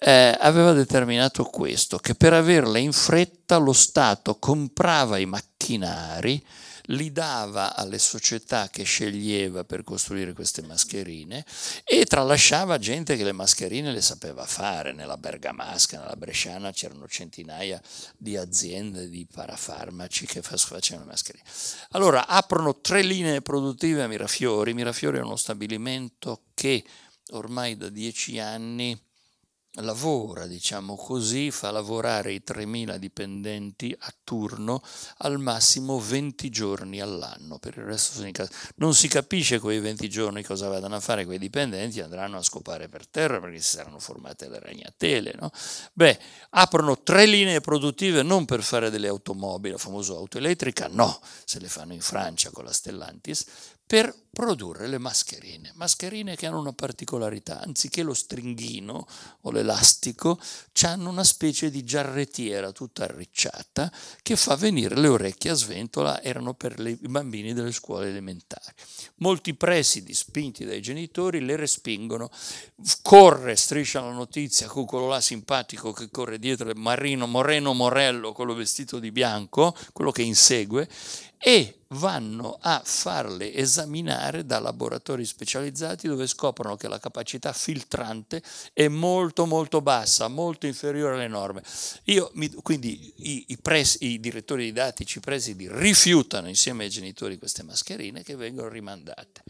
B: eh, aveva determinato questo, che per averle in fretta lo Stato comprava i macchinari li dava alle società che sceglieva per costruire queste mascherine e tralasciava gente che le mascherine le sapeva fare. Nella Bergamasca, nella Bresciana c'erano centinaia di aziende di parafarmaci che facevano le mascherine. Allora aprono tre linee produttive a Mirafiori. Mirafiori è uno stabilimento che ormai da dieci anni lavora, diciamo così, fa lavorare i 3.000 dipendenti a turno al massimo 20 giorni all'anno, per il resto sono in casa. Non si capisce quei 20 giorni cosa vadano a fare quei dipendenti, andranno a scopare per terra perché si saranno formate le ragnatele, no? Beh, aprono tre linee produttive non per fare delle automobili, la famosa auto elettrica, no, se le fanno in Francia con la Stellantis, per produrre le mascherine, mascherine che hanno una particolarità, anziché lo stringhino o l'elastico, hanno una specie di giarrettiera tutta arricciata che fa venire le orecchie a sventola, erano per le, i bambini delle scuole elementari. Molti presidi spinti dai genitori le respingono, corre, striscia la notizia, con quello là simpatico che corre dietro, Marino Moreno Morello, quello vestito di bianco, quello che insegue, e vanno a farle esaminare da laboratori specializzati dove scoprono che la capacità filtrante è molto molto bassa, molto inferiore alle norme. Io, quindi i, i, pres, i direttori didattici presidi rifiutano insieme ai genitori queste mascherine che vengono rimandate.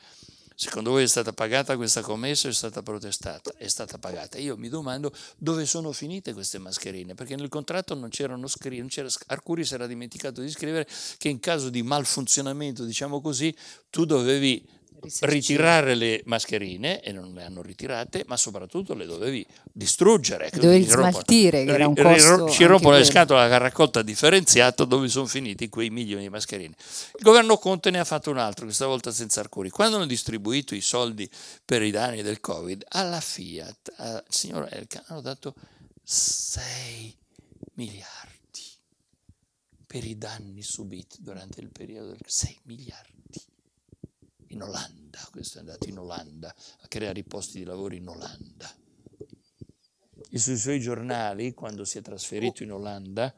B: Secondo voi è stata pagata questa commessa o è stata protestata? È stata pagata. Io mi domando dove sono finite queste mascherine, perché nel contratto non c'erano scritte, c'era, Arcuri si era dimenticato di scrivere che in caso di malfunzionamento, diciamo così, tu dovevi ritirare le mascherine e non le hanno ritirate, ma soprattutto le dovevi distruggere. Ecco, dovevi smaltire, rompono, che era un costo Ci rompono le scatole a raccolta differenziata dove sono finiti quei milioni di mascherine. Il governo Conte ne ha fatto un altro, questa volta senza alcuni. Quando hanno distribuito i soldi per i danni del Covid, alla Fiat, al signor Elkan, hanno dato 6 miliardi per i danni subiti durante il periodo del 6 miliardi in Olanda, questo è andato in Olanda a creare i posti di lavoro in Olanda. E sui suoi giornali, quando si è trasferito in Olanda,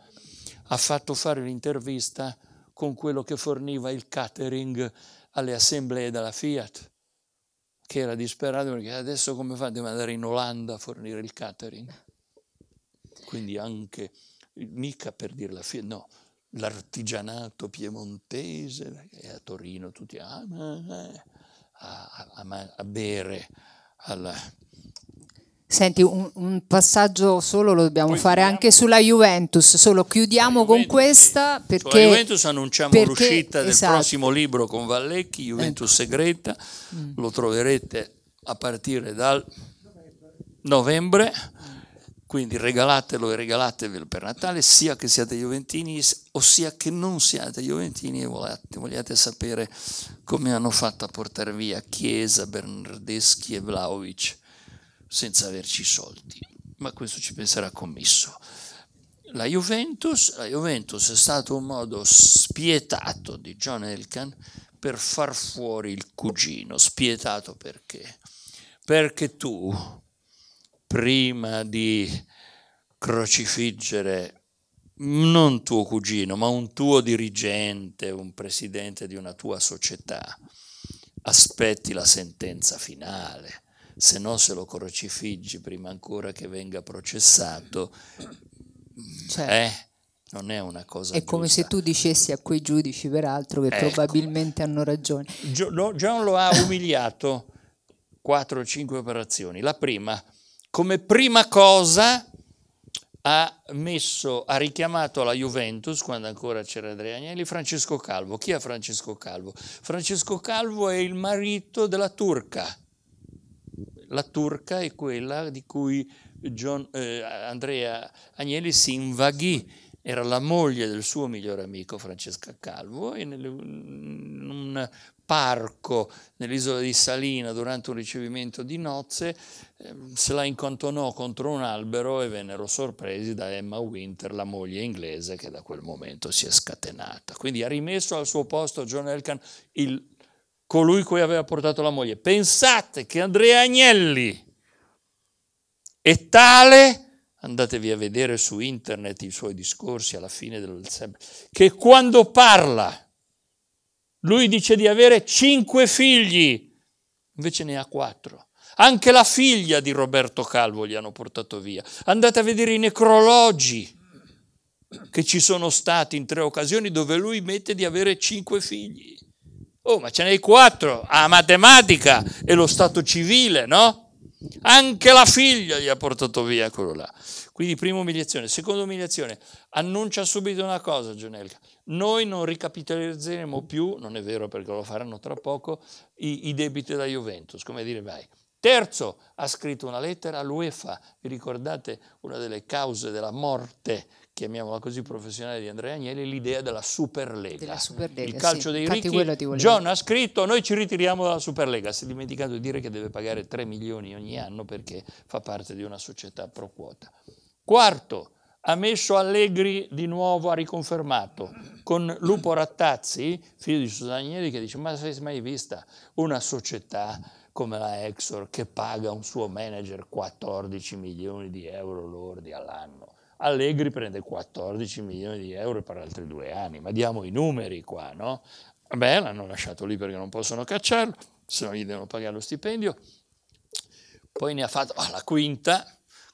B: ha fatto fare l'intervista con quello che forniva il catering alle assemblee della Fiat, che era disperato perché adesso come fa? Deve andare in Olanda a fornire il catering. Quindi anche, mica per dire la Fiat, no, l'artigianato piemontese, e eh, a Torino tutti ah, eh, a, a, a, bere alla...
A: Senti, un, un, passaggio solo lo dobbiamo Poi fare anche sulla Juventus, solo chiudiamo Juventus, con questa perché... Sulla Juventus
B: annunciamo perché, l'uscita esatto. del prossimo libro con Vallecchi, Juventus ecco. Segreta, mm. lo troverete a partire dal novembre quindi regalatelo e regalatevelo per Natale, sia che siate gioventini, ossia che non siate Juventini e vogliate, vogliate sapere come hanno fatto a portare via Chiesa, Bernardeschi e Vlaovic senza averci soldi. Ma questo ci penserà commesso. La Juventus, la Juventus è stato un modo spietato di John Elkan per far fuori il cugino. Spietato perché? Perché tu, prima di crocifiggere non tuo cugino, ma un tuo dirigente, un presidente di una tua società, aspetti la sentenza finale, se no se lo crocifiggi prima ancora che venga processato, certo. eh, non è una cosa. È giusta. come se
A: tu dicessi a quei giudici, peraltro, che ecco. probabilmente hanno ragione.
B: John lo ha umiliato 4 5 operazioni. La prima come prima cosa ha, messo, ha richiamato alla Juventus, quando ancora c'era Andrea Agnelli, Francesco Calvo. Chi è Francesco Calvo? Francesco Calvo è il marito della turca. La turca è quella di cui John, eh, Andrea Agnelli si invaghì era la moglie del suo migliore amico Francesca Calvo e nel, in un parco nell'isola di Salina durante un ricevimento di nozze eh, se la incantonò contro un albero e vennero sorpresi da Emma Winter, la moglie inglese che da quel momento si è scatenata. Quindi ha rimesso al suo posto John Elkan il, colui cui aveva portato la moglie. Pensate che Andrea Agnelli è tale andatevi a vedere su internet i suoi discorsi alla fine del che quando parla lui dice di avere cinque figli, invece ne ha quattro. Anche la figlia di Roberto Calvo gli hanno portato via. Andate a vedere i necrologi che ci sono stati in tre occasioni dove lui mette di avere cinque figli. Oh, ma ce n'hai quattro a matematica e lo stato civile, no? Anche la figlia gli ha portato via quello là. Quindi prima umiliazione. Seconda umiliazione, annuncia subito una cosa Gianelca. Noi non ricapitalizzeremo più, non è vero perché lo faranno tra poco, i, i debiti da Juventus. Come dire, mai. Terzo, ha scritto una lettera all'UEFA, vi ricordate una delle cause della morte chiamiamola così, professionale di Andrea Agnelli, l'idea della Superlega. Della
A: Superlega il calcio sì, dei ricchi. John
B: ha scritto, noi ci ritiriamo dalla Superlega, si è dimenticato di dire che deve pagare 3 milioni ogni anno perché fa parte di una società pro quota. Quarto, ha messo Allegri di nuovo, ha riconfermato, con Lupo Rattazzi, figlio di Susanna Agnelli, che dice ma sei mai vista una società come la Exor che paga un suo manager 14 milioni di euro lordi all'anno? Allegri prende 14 milioni di euro per altri due anni, ma diamo i numeri qua, no? Beh, l'hanno lasciato lì perché non possono cacciarlo, se no gli devono pagare lo stipendio. Poi ne ha fatto ah, la quinta,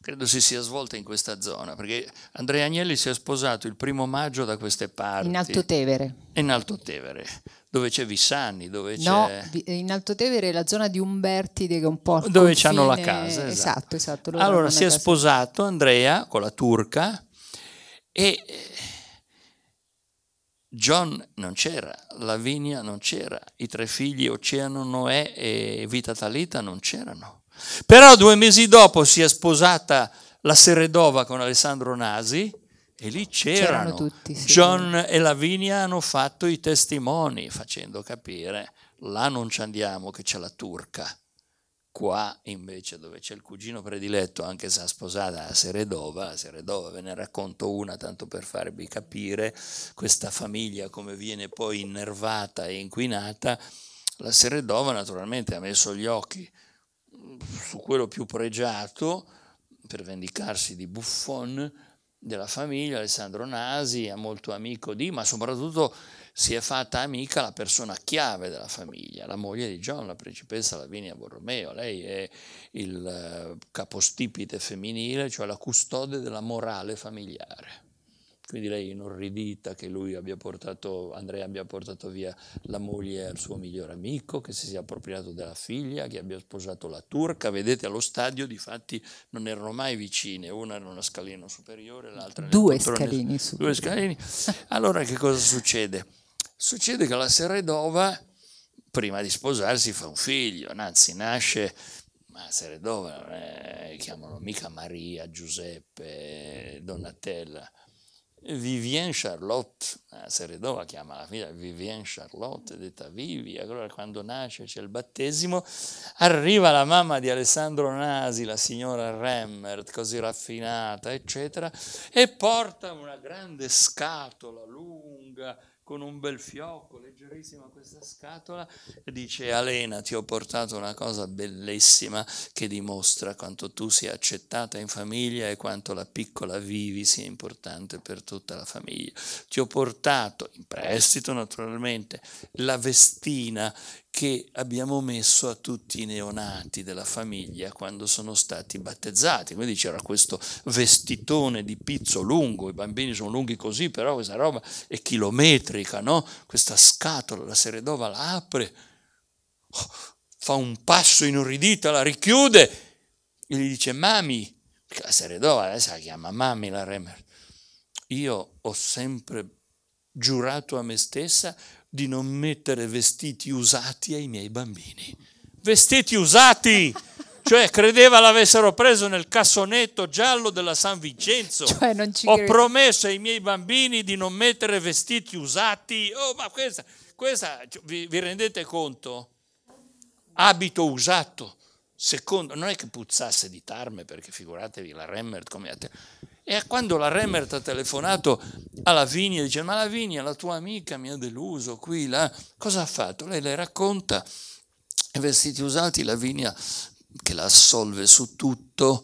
B: credo si sia svolta in questa zona, perché Andrea Agnelli si è sposato il primo maggio da queste parti. In
A: Altotevere.
B: In Altotevere, dove c'è Vissani, dove no, c'è...
A: in Altotevere è la zona di Umberti, che è un po'... Dove confine... hanno la casa. Esatto, esatto. esatto allora si è casa.
B: sposato Andrea con la turca e... Eh, John non c'era, Lavinia non c'era, i tre figli Oceano, Noè e Vita Talita non c'erano. Però due mesi dopo si è sposata la Seredova con Alessandro Nasi e lì c'erano, c'erano tutti, sì. John e Lavinia hanno fatto i testimoni facendo capire là non ci andiamo che c'è la turca qua invece dove c'è il cugino prediletto anche se ha sposata a Seredova a Seredova ve ne racconto una tanto per farvi capire questa famiglia come viene poi innervata e inquinata la Seredova naturalmente ha messo gli occhi su quello più pregiato, per vendicarsi di Buffon, della famiglia, Alessandro Nasi, è molto amico di, ma soprattutto si è fatta amica la persona chiave della famiglia, la moglie di John, la principessa Lavinia Borromeo. Lei è il eh, capostipite femminile, cioè la custode della morale familiare. Quindi lei è inorridita che lui abbia portato, Andrea abbia portato via la moglie al suo migliore amico, che si sia appropriato della figlia, che abbia sposato la turca. Vedete allo stadio, di fatti, non erano mai vicine, una era una scalina superiore,
A: l'altra due scalini, due scalini.
B: Allora che cosa succede? Succede che la Seredova, prima di sposarsi, fa un figlio, anzi nasce ma Seredova non chiamano mica Maria, Giuseppe, Donatella, Vivien Charlotte, Seredova chiama la figlia Vivien Charlotte, detta Vivi, allora quando nasce c'è il battesimo, arriva la mamma di Alessandro Nasi, la signora Remmert, così raffinata, eccetera, e porta una grande scatola lunga, con un bel fiocco, leggerissima questa scatola, dice Alena ti ho portato una cosa bellissima che dimostra quanto tu sia accettata in famiglia e quanto la piccola vivi sia importante per tutta la famiglia. Ti ho portato in prestito naturalmente la vestina che abbiamo messo a tutti i neonati della famiglia quando sono stati battezzati. Quindi c'era questo vestitone di pizzo lungo, i bambini sono lunghi così, però questa roba è chilometrica, no? Questa scatola, la Seredova la apre, fa un passo inorridita, la richiude e gli dice mami, la Seredova adesso la chiama mami la Remer. Io ho sempre giurato a me stessa di non mettere vestiti usati ai miei bambini. Vestiti usati! Cioè, credeva l'avessero preso nel cassonetto giallo della San Vincenzo. Cioè, Ho credo. promesso ai miei bambini di non mettere vestiti usati. Oh, ma questa, questa cioè, vi, vi rendete conto? Abito usato. Secondo, non è che puzzasse di tarme, perché figuratevi la Remmert come... te. E quando la Remmert ha telefonato a Lavinia, dice, ma Lavinia, la tua amica mi ha deluso qui, là, cosa ha fatto? Lei le racconta, i vestiti usati, Lavinia che la assolve su tutto,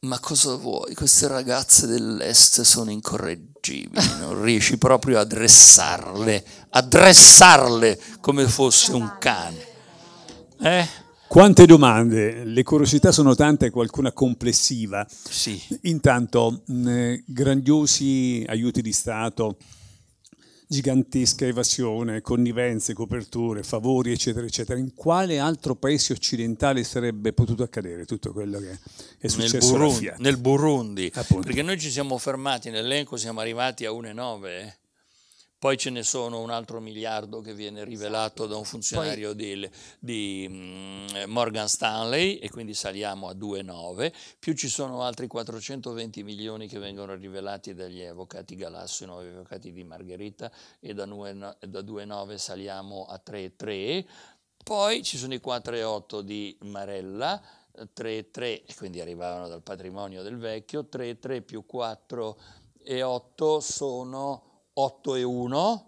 B: ma cosa vuoi? Queste ragazze dell'est sono incorreggibili, non riesci proprio a dressarle, a dressarle come fosse un cane. Eh?
C: Quante domande, le curiosità sono tante, qualcuna complessiva. Sì. Intanto, mh, grandiosi aiuti di Stato, gigantesca evasione, connivenze, coperture, favori, eccetera, eccetera. In quale altro paese occidentale sarebbe potuto accadere tutto quello che è successo? Nel Burundi, nel Burundi. perché
B: noi ci siamo fermati nell'elenco, siamo arrivati a 1,9. Poi ce ne sono un altro miliardo che viene esatto. rivelato da un funzionario Poi, di, di, mm, Morgan Stanley e quindi saliamo a 2,9, più ci sono altri 420 milioni che vengono rivelati dagli avvocati Galasso, i nuovi avvocati di Margherita e da 2,9 saliamo a 3,3. Poi ci sono i 4,8 di Marella, 3,3, e quindi arrivavano dal patrimonio del vecchio, 3,3 più 4,8 sono 8 e 1.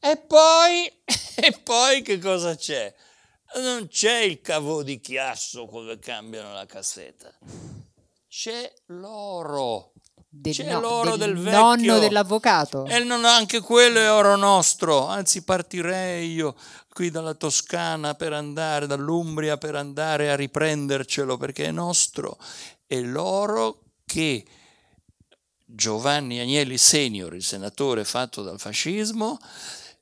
B: E poi, e poi che cosa c'è? Non c'è il cavo di chiasso dove cambiano la cassetta. C'è l'oro.
A: Del, c'è no, l'oro del, del vecchio. nonno dell'avvocato. E non,
B: anche quello è oro nostro. Anzi, partirei io qui dalla Toscana per andare, dall'Umbria per andare a riprendercelo perché è nostro. È l'oro che Giovanni Agnelli Senior, il senatore fatto dal fascismo,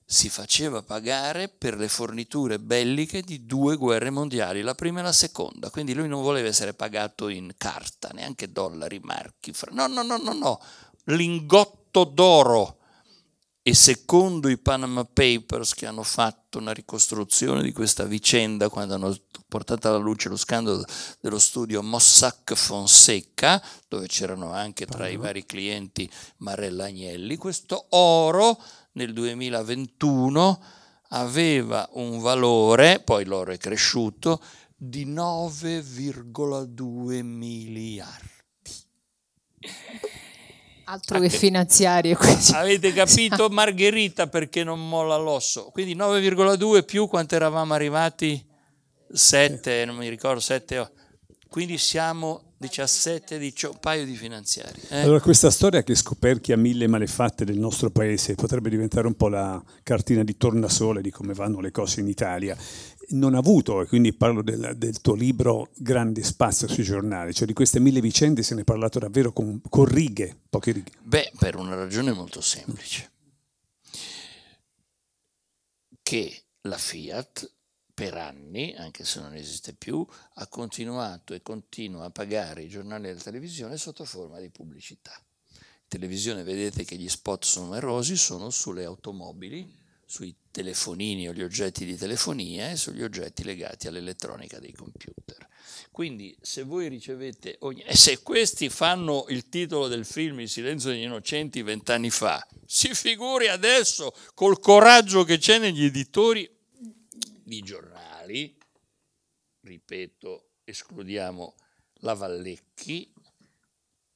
B: si faceva pagare per le forniture belliche di due guerre mondiali, la prima e la seconda, quindi lui non voleva essere pagato in carta, neanche dollari, marchi, no, no, no, no, no, lingotto d'oro e secondo i Panama Papers che hanno fatto una ricostruzione di questa vicenda quando hanno portato alla luce lo scandalo dello studio Mossack Fonseca, dove c'erano anche tra i vari clienti Marella Agnelli, questo oro nel 2021 aveva un valore, poi l'oro è cresciuto, di 9,2 miliardi.
A: Altro che finanziario.
B: Avete capito? Margherita perché non molla l'osso. Quindi 9,2 più quanto eravamo arrivati? 7, non mi ricordo, 7. Quindi siamo 17, 18, paio di finanziari. Eh? Allora questa
C: storia che scoperchia mille malefatte del nostro paese potrebbe diventare un po' la cartina di tornasole di come vanno le cose in Italia. Non ha avuto, e quindi parlo del, del, tuo libro, grande spazio sui giornali, cioè di queste mille vicende se ne è parlato davvero con, con righe, poche righe.
B: Beh, per una ragione molto semplice. Che la Fiat per anni, anche se non esiste più, ha continuato e continua a pagare i giornali della televisione sotto forma di pubblicità. In televisione vedete che gli spot sono numerosi, sono sulle automobili, sui telefonini o gli oggetti di telefonia e sugli oggetti legati all'elettronica dei computer. Quindi se voi ricevete ogni... e se questi fanno il titolo del film Il silenzio degli innocenti vent'anni fa, si figuri adesso col coraggio che c'è negli editori giornali, ripeto, escludiamo la Vallecchi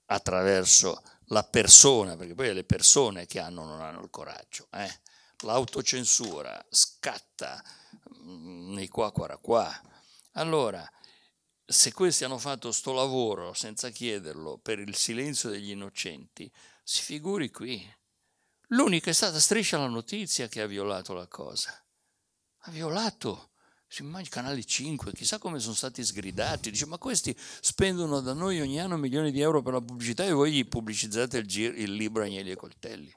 B: attraverso la persona, perché poi è le persone che hanno non hanno il coraggio. Eh? L'autocensura scatta mm, nei qua, qua, qua. Allora, se questi hanno fatto sto lavoro senza chiederlo per il silenzio degli innocenti, si figuri qui. L'unica è stata striscia la notizia che ha violato la cosa ha violato il canale 5, chissà come sono stati sgridati, dice ma questi spendono da noi ogni anno milioni di euro per la pubblicità e voi gli pubblicizzate il, giro, il libro Agnelli e Coltelli.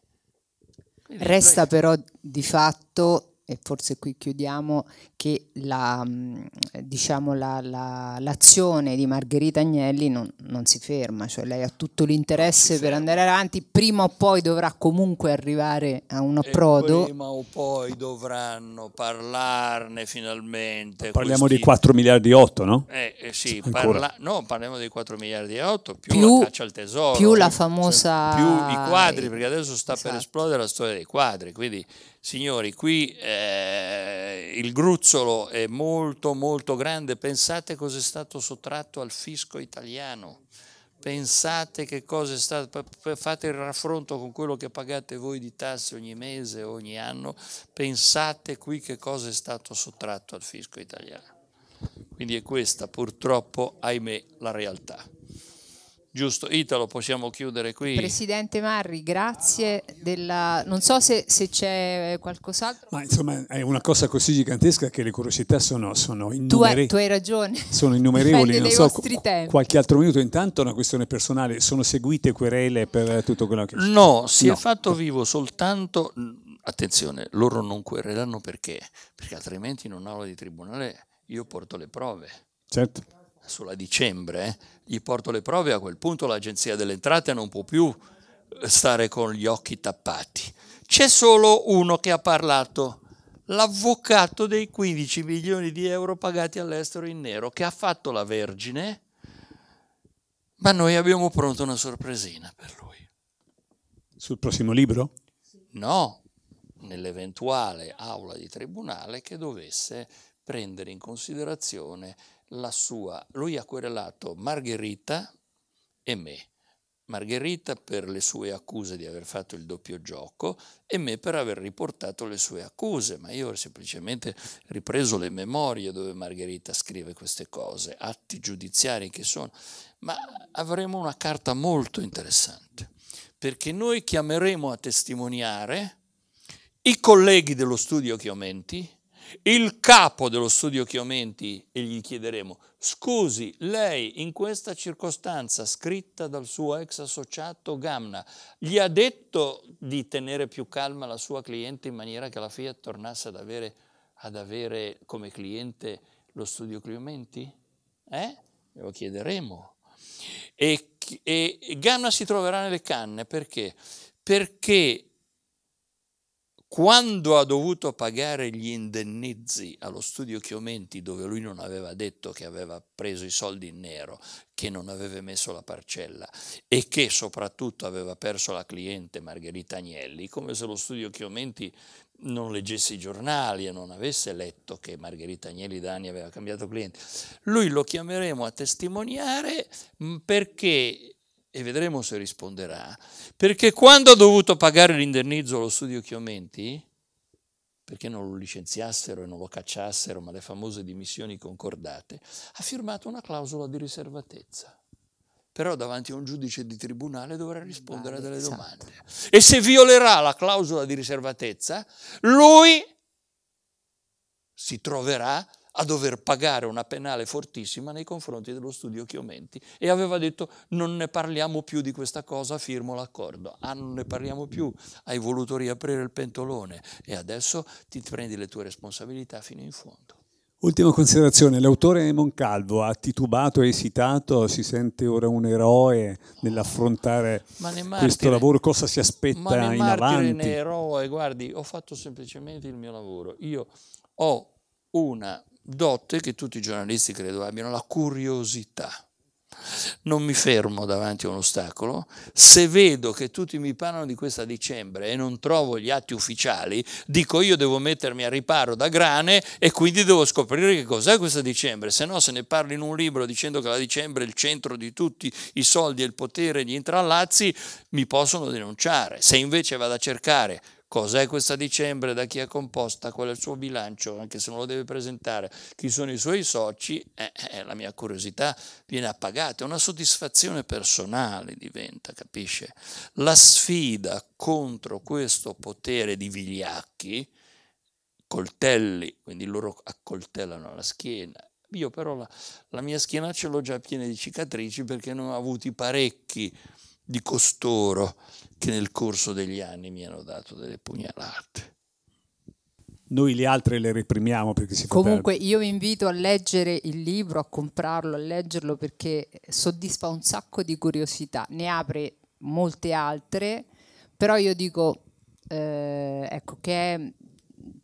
A: Quindi Resta però di fatto e forse qui chiudiamo, che la, mm, diciamo, la, la, l'azione di Margherita Agnelli non, non, si ferma, cioè lei ha tutto l'interesse per andare avanti, prima o poi dovrà comunque arrivare a un approdo. E prima
B: o poi dovranno parlarne finalmente. Parliamo questi... di 4 miliardi e 8,
A: no? Eh, eh sì, parla...
B: no, parliamo di 4 miliardi e 8, più, più la caccia al tesoro, più la
A: famosa... Cioè, più i quadri,
B: perché adesso sta esatto. per esplodere la storia dei quadri, quindi Signori, qui eh, il gruzzolo è molto molto grande, pensate cosa è stato sottratto al fisco italiano, pensate che cosa è stato, fate il raffronto con quello che pagate voi di tasse ogni mese, ogni anno, pensate qui che cosa è stato sottratto al fisco italiano. Quindi è questa purtroppo, ahimè, la realtà. Giusto, Italo, possiamo chiudere qui.
A: Presidente Marri, grazie. Della... Non so se, se c'è qualcos'altro. Ma
C: insomma, è una cosa così gigantesca che le curiosità sono, sono innumerevoli. Tu, tu hai, ragione. Sono innumerevoli. non so, tempi. qualche altro minuto. Intanto è una questione personale. Sono seguite querele per tutto quello che. No, si no. è
B: fatto vivo soltanto. Mm,
C: attenzione, loro non quereranno
B: perché? Perché altrimenti in un'aula di tribunale io porto le prove. Certo. Sulla dicembre, eh? gli porto le prove, a quel punto l'agenzia delle entrate non può più eh, stare con gli occhi tappati. C'è solo uno che ha parlato, l'avvocato dei 15 milioni di euro pagati all'estero in nero, che ha fatto la Vergine, ma noi abbiamo pronto una sorpresina per lui.
C: Sul prossimo libro?
B: No, nell'eventuale aula di tribunale che dovesse prendere in considerazione la sua, lui ha querelato Margherita e me. Margherita per le sue accuse di aver fatto il doppio gioco e me per aver riportato le sue accuse, ma io ho semplicemente ripreso le memorie dove Margherita scrive queste cose, atti giudiziari che sono, ma avremo una carta molto interessante, perché noi chiameremo a testimoniare i colleghi dello studio Chiomenti, il capo dello studio Chiomenti e gli chiederemo, scusi, lei in questa circostanza scritta dal suo ex associato Gamna, gli ha detto di tenere più calma la sua cliente in maniera che la Fiat tornasse ad avere, ad avere come cliente lo studio Chiomenti? Eh? Lo chiederemo. E, e Gamna si troverà nelle canne perché? Perché quando ha dovuto pagare gli indennizi allo studio Chiomenti, dove lui non aveva detto che aveva preso i soldi in nero, che non aveva messo la parcella e che soprattutto aveva perso la cliente Margherita Agnelli, come se lo studio Chiomenti non leggesse i giornali e non avesse letto che Margherita Agnelli da anni aveva cambiato cliente. Lui lo chiameremo a testimoniare perché e vedremo se risponderà, perché quando ha dovuto pagare l'indennizzo allo studio Chiomenti, perché non lo licenziassero e non lo cacciassero, ma le famose dimissioni concordate, ha firmato una clausola di riservatezza. Però davanti a un giudice di tribunale dovrà rispondere a delle esatto. domande. E se violerà la clausola di riservatezza, lui si troverà a dover pagare una penale fortissima nei confronti dello studio Chiomenti e aveva detto non ne parliamo più di questa cosa, firmo l'accordo. Ah, non ne parliamo più, hai voluto riaprire il pentolone e adesso ti prendi le tue responsabilità fino in fondo.
C: Ultima considerazione, l'autore Moncalvo ha titubato e esitato, si sente ora un eroe nell'affrontare martire, questo lavoro, cosa si aspetta ma in avanti? Ma né
B: eroe, guardi, ho fatto semplicemente il mio lavoro, io ho una dotte che tutti i giornalisti credo abbiano, la curiosità. Non mi fermo davanti a un ostacolo, se vedo che tutti mi parlano di questa dicembre e non trovo gli atti ufficiali, dico io devo mettermi a riparo da grane e quindi devo scoprire che cos'è questa dicembre, se no se ne parli in un libro dicendo che la dicembre è il centro di tutti i soldi e il potere e gli intrallazzi, mi possono denunciare. Se invece vado a cercare Cos'è questa dicembre, da chi è composta, qual è il suo bilancio, anche se non lo deve presentare, chi sono i suoi soci, eh, eh, la mia curiosità viene appagata, è una soddisfazione personale diventa, capisce? La sfida contro questo potere di vigliacchi, coltelli, quindi loro accoltellano la schiena io però la, la, mia schiena ce l'ho già piena di cicatrici perché ne ho avuti parecchi di costoro che nel corso degli anni mi hanno dato delle pugnalate.
C: Noi le altre le reprimiamo perché si Comunque
A: io vi invito a leggere il libro, a comprarlo, a leggerlo perché soddisfa un sacco di curiosità, ne apre molte altre, però io dico eh, ecco che è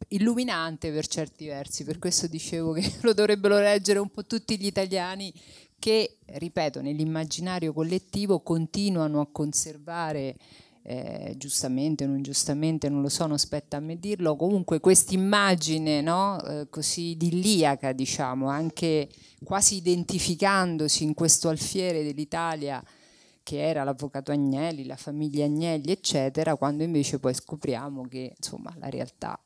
A: illuminante per certi versi, per questo dicevo che lo dovrebbero leggere un po' tutti gli italiani che, ripeto, nell'immaginario collettivo continuano a conservare eh, giustamente o non giustamente, non lo so, non spetta a me dirlo, comunque quest'immagine no, eh, così idilliaca, diciamo, anche quasi identificandosi in questo alfiere dell'Italia che era l'avvocato Agnelli, la famiglia Agnelli, eccetera, quando invece poi scopriamo che insomma, la realtà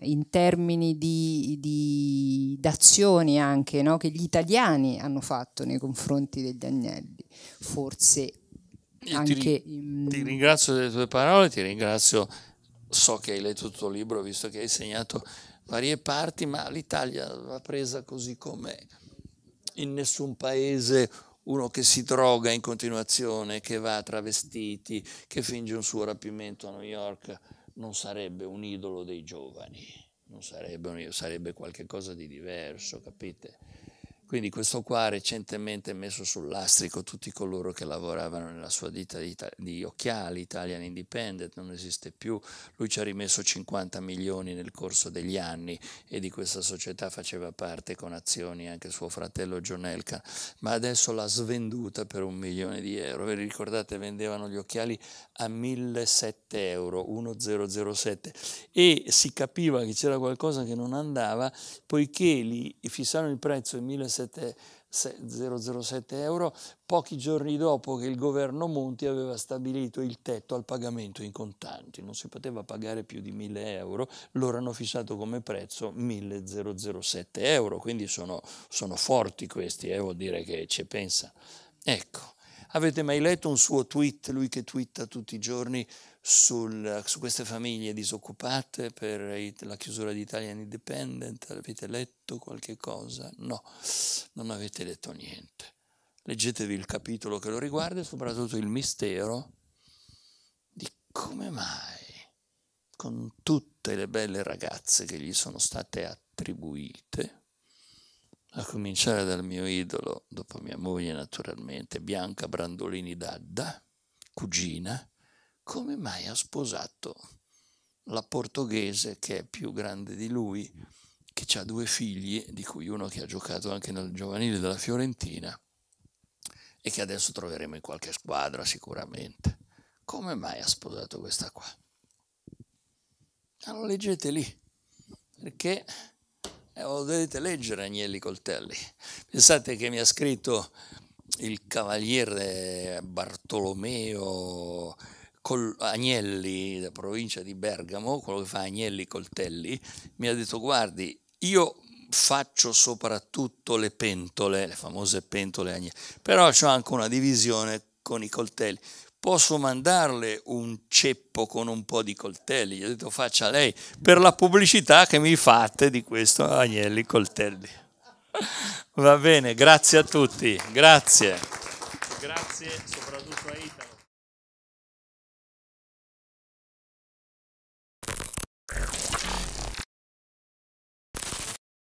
A: eh, in termini di, di d'azioni anche no, che gli italiani hanno fatto nei confronti degli Agnelli, forse Io anche... Ti, ti
B: ringrazio delle tue parole, ti ringrazio, so che hai letto tutto il libro, visto che hai segnato varie parti, ma l'Italia va presa così come in nessun paese uno che si droga in continuazione, che va travestiti, che finge un suo rapimento a New York, non sarebbe un idolo dei giovani, non sarebbe, un, sarebbe qualcosa di diverso, capite? Quindi questo qua ha recentemente messo sul lastrico tutti coloro che lavoravano nella sua ditta di, di, occhiali, Italian Independent, non esiste più, lui ci ha rimesso 50 milioni nel corso degli anni e di questa società faceva parte con azioni anche suo fratello John Elka, ma adesso l'ha svenduta per un milione di euro, vi ricordate vendevano gli occhiali a 1007 euro, 1007 e si capiva che c'era qualcosa che non andava poiché li fissarono il prezzo in 1007 007 euro pochi giorni dopo che il governo Monti aveva stabilito il tetto al pagamento in contanti, non si poteva pagare più di 1000 euro, loro hanno fissato come prezzo 1007 euro, quindi sono, sono forti questi, eh, vuol dire che ci pensa. Ecco, avete mai letto un suo tweet, lui che twitta tutti i giorni sul, su queste famiglie disoccupate per la chiusura di Italian Independent, avete letto qualche cosa? No, non avete letto niente. Leggetevi il capitolo che lo riguarda e soprattutto il mistero di come mai, con tutte le belle ragazze che gli sono state attribuite, a cominciare dal mio idolo, dopo mia moglie naturalmente, Bianca Brandolini Dadda, cugina, come mai ha sposato la portoghese che è più grande di lui, che ha due figli, di cui uno che ha giocato anche nel giovanile della Fiorentina e che adesso troveremo in qualche squadra sicuramente. Come mai ha sposato questa qua? Allora ah, leggete lì, perché eh, lo dovete leggere Agnelli Coltelli. Pensate che mi ha scritto il cavaliere Bartolomeo Col, Agnelli, da provincia di Bergamo, quello che fa Agnelli Coltelli, mi ha detto guardi, io faccio soprattutto le pentole, le famose pentole Agnelli, però ho anche una divisione con i coltelli. Posso mandarle un ceppo con un po' di coltelli? Gli ho detto faccia lei per la pubblicità che mi fate di questo Agnelli Coltelli. Va bene, grazie a tutti,
C: grazie.
B: Grazie soprattutto a Italo. Thank you.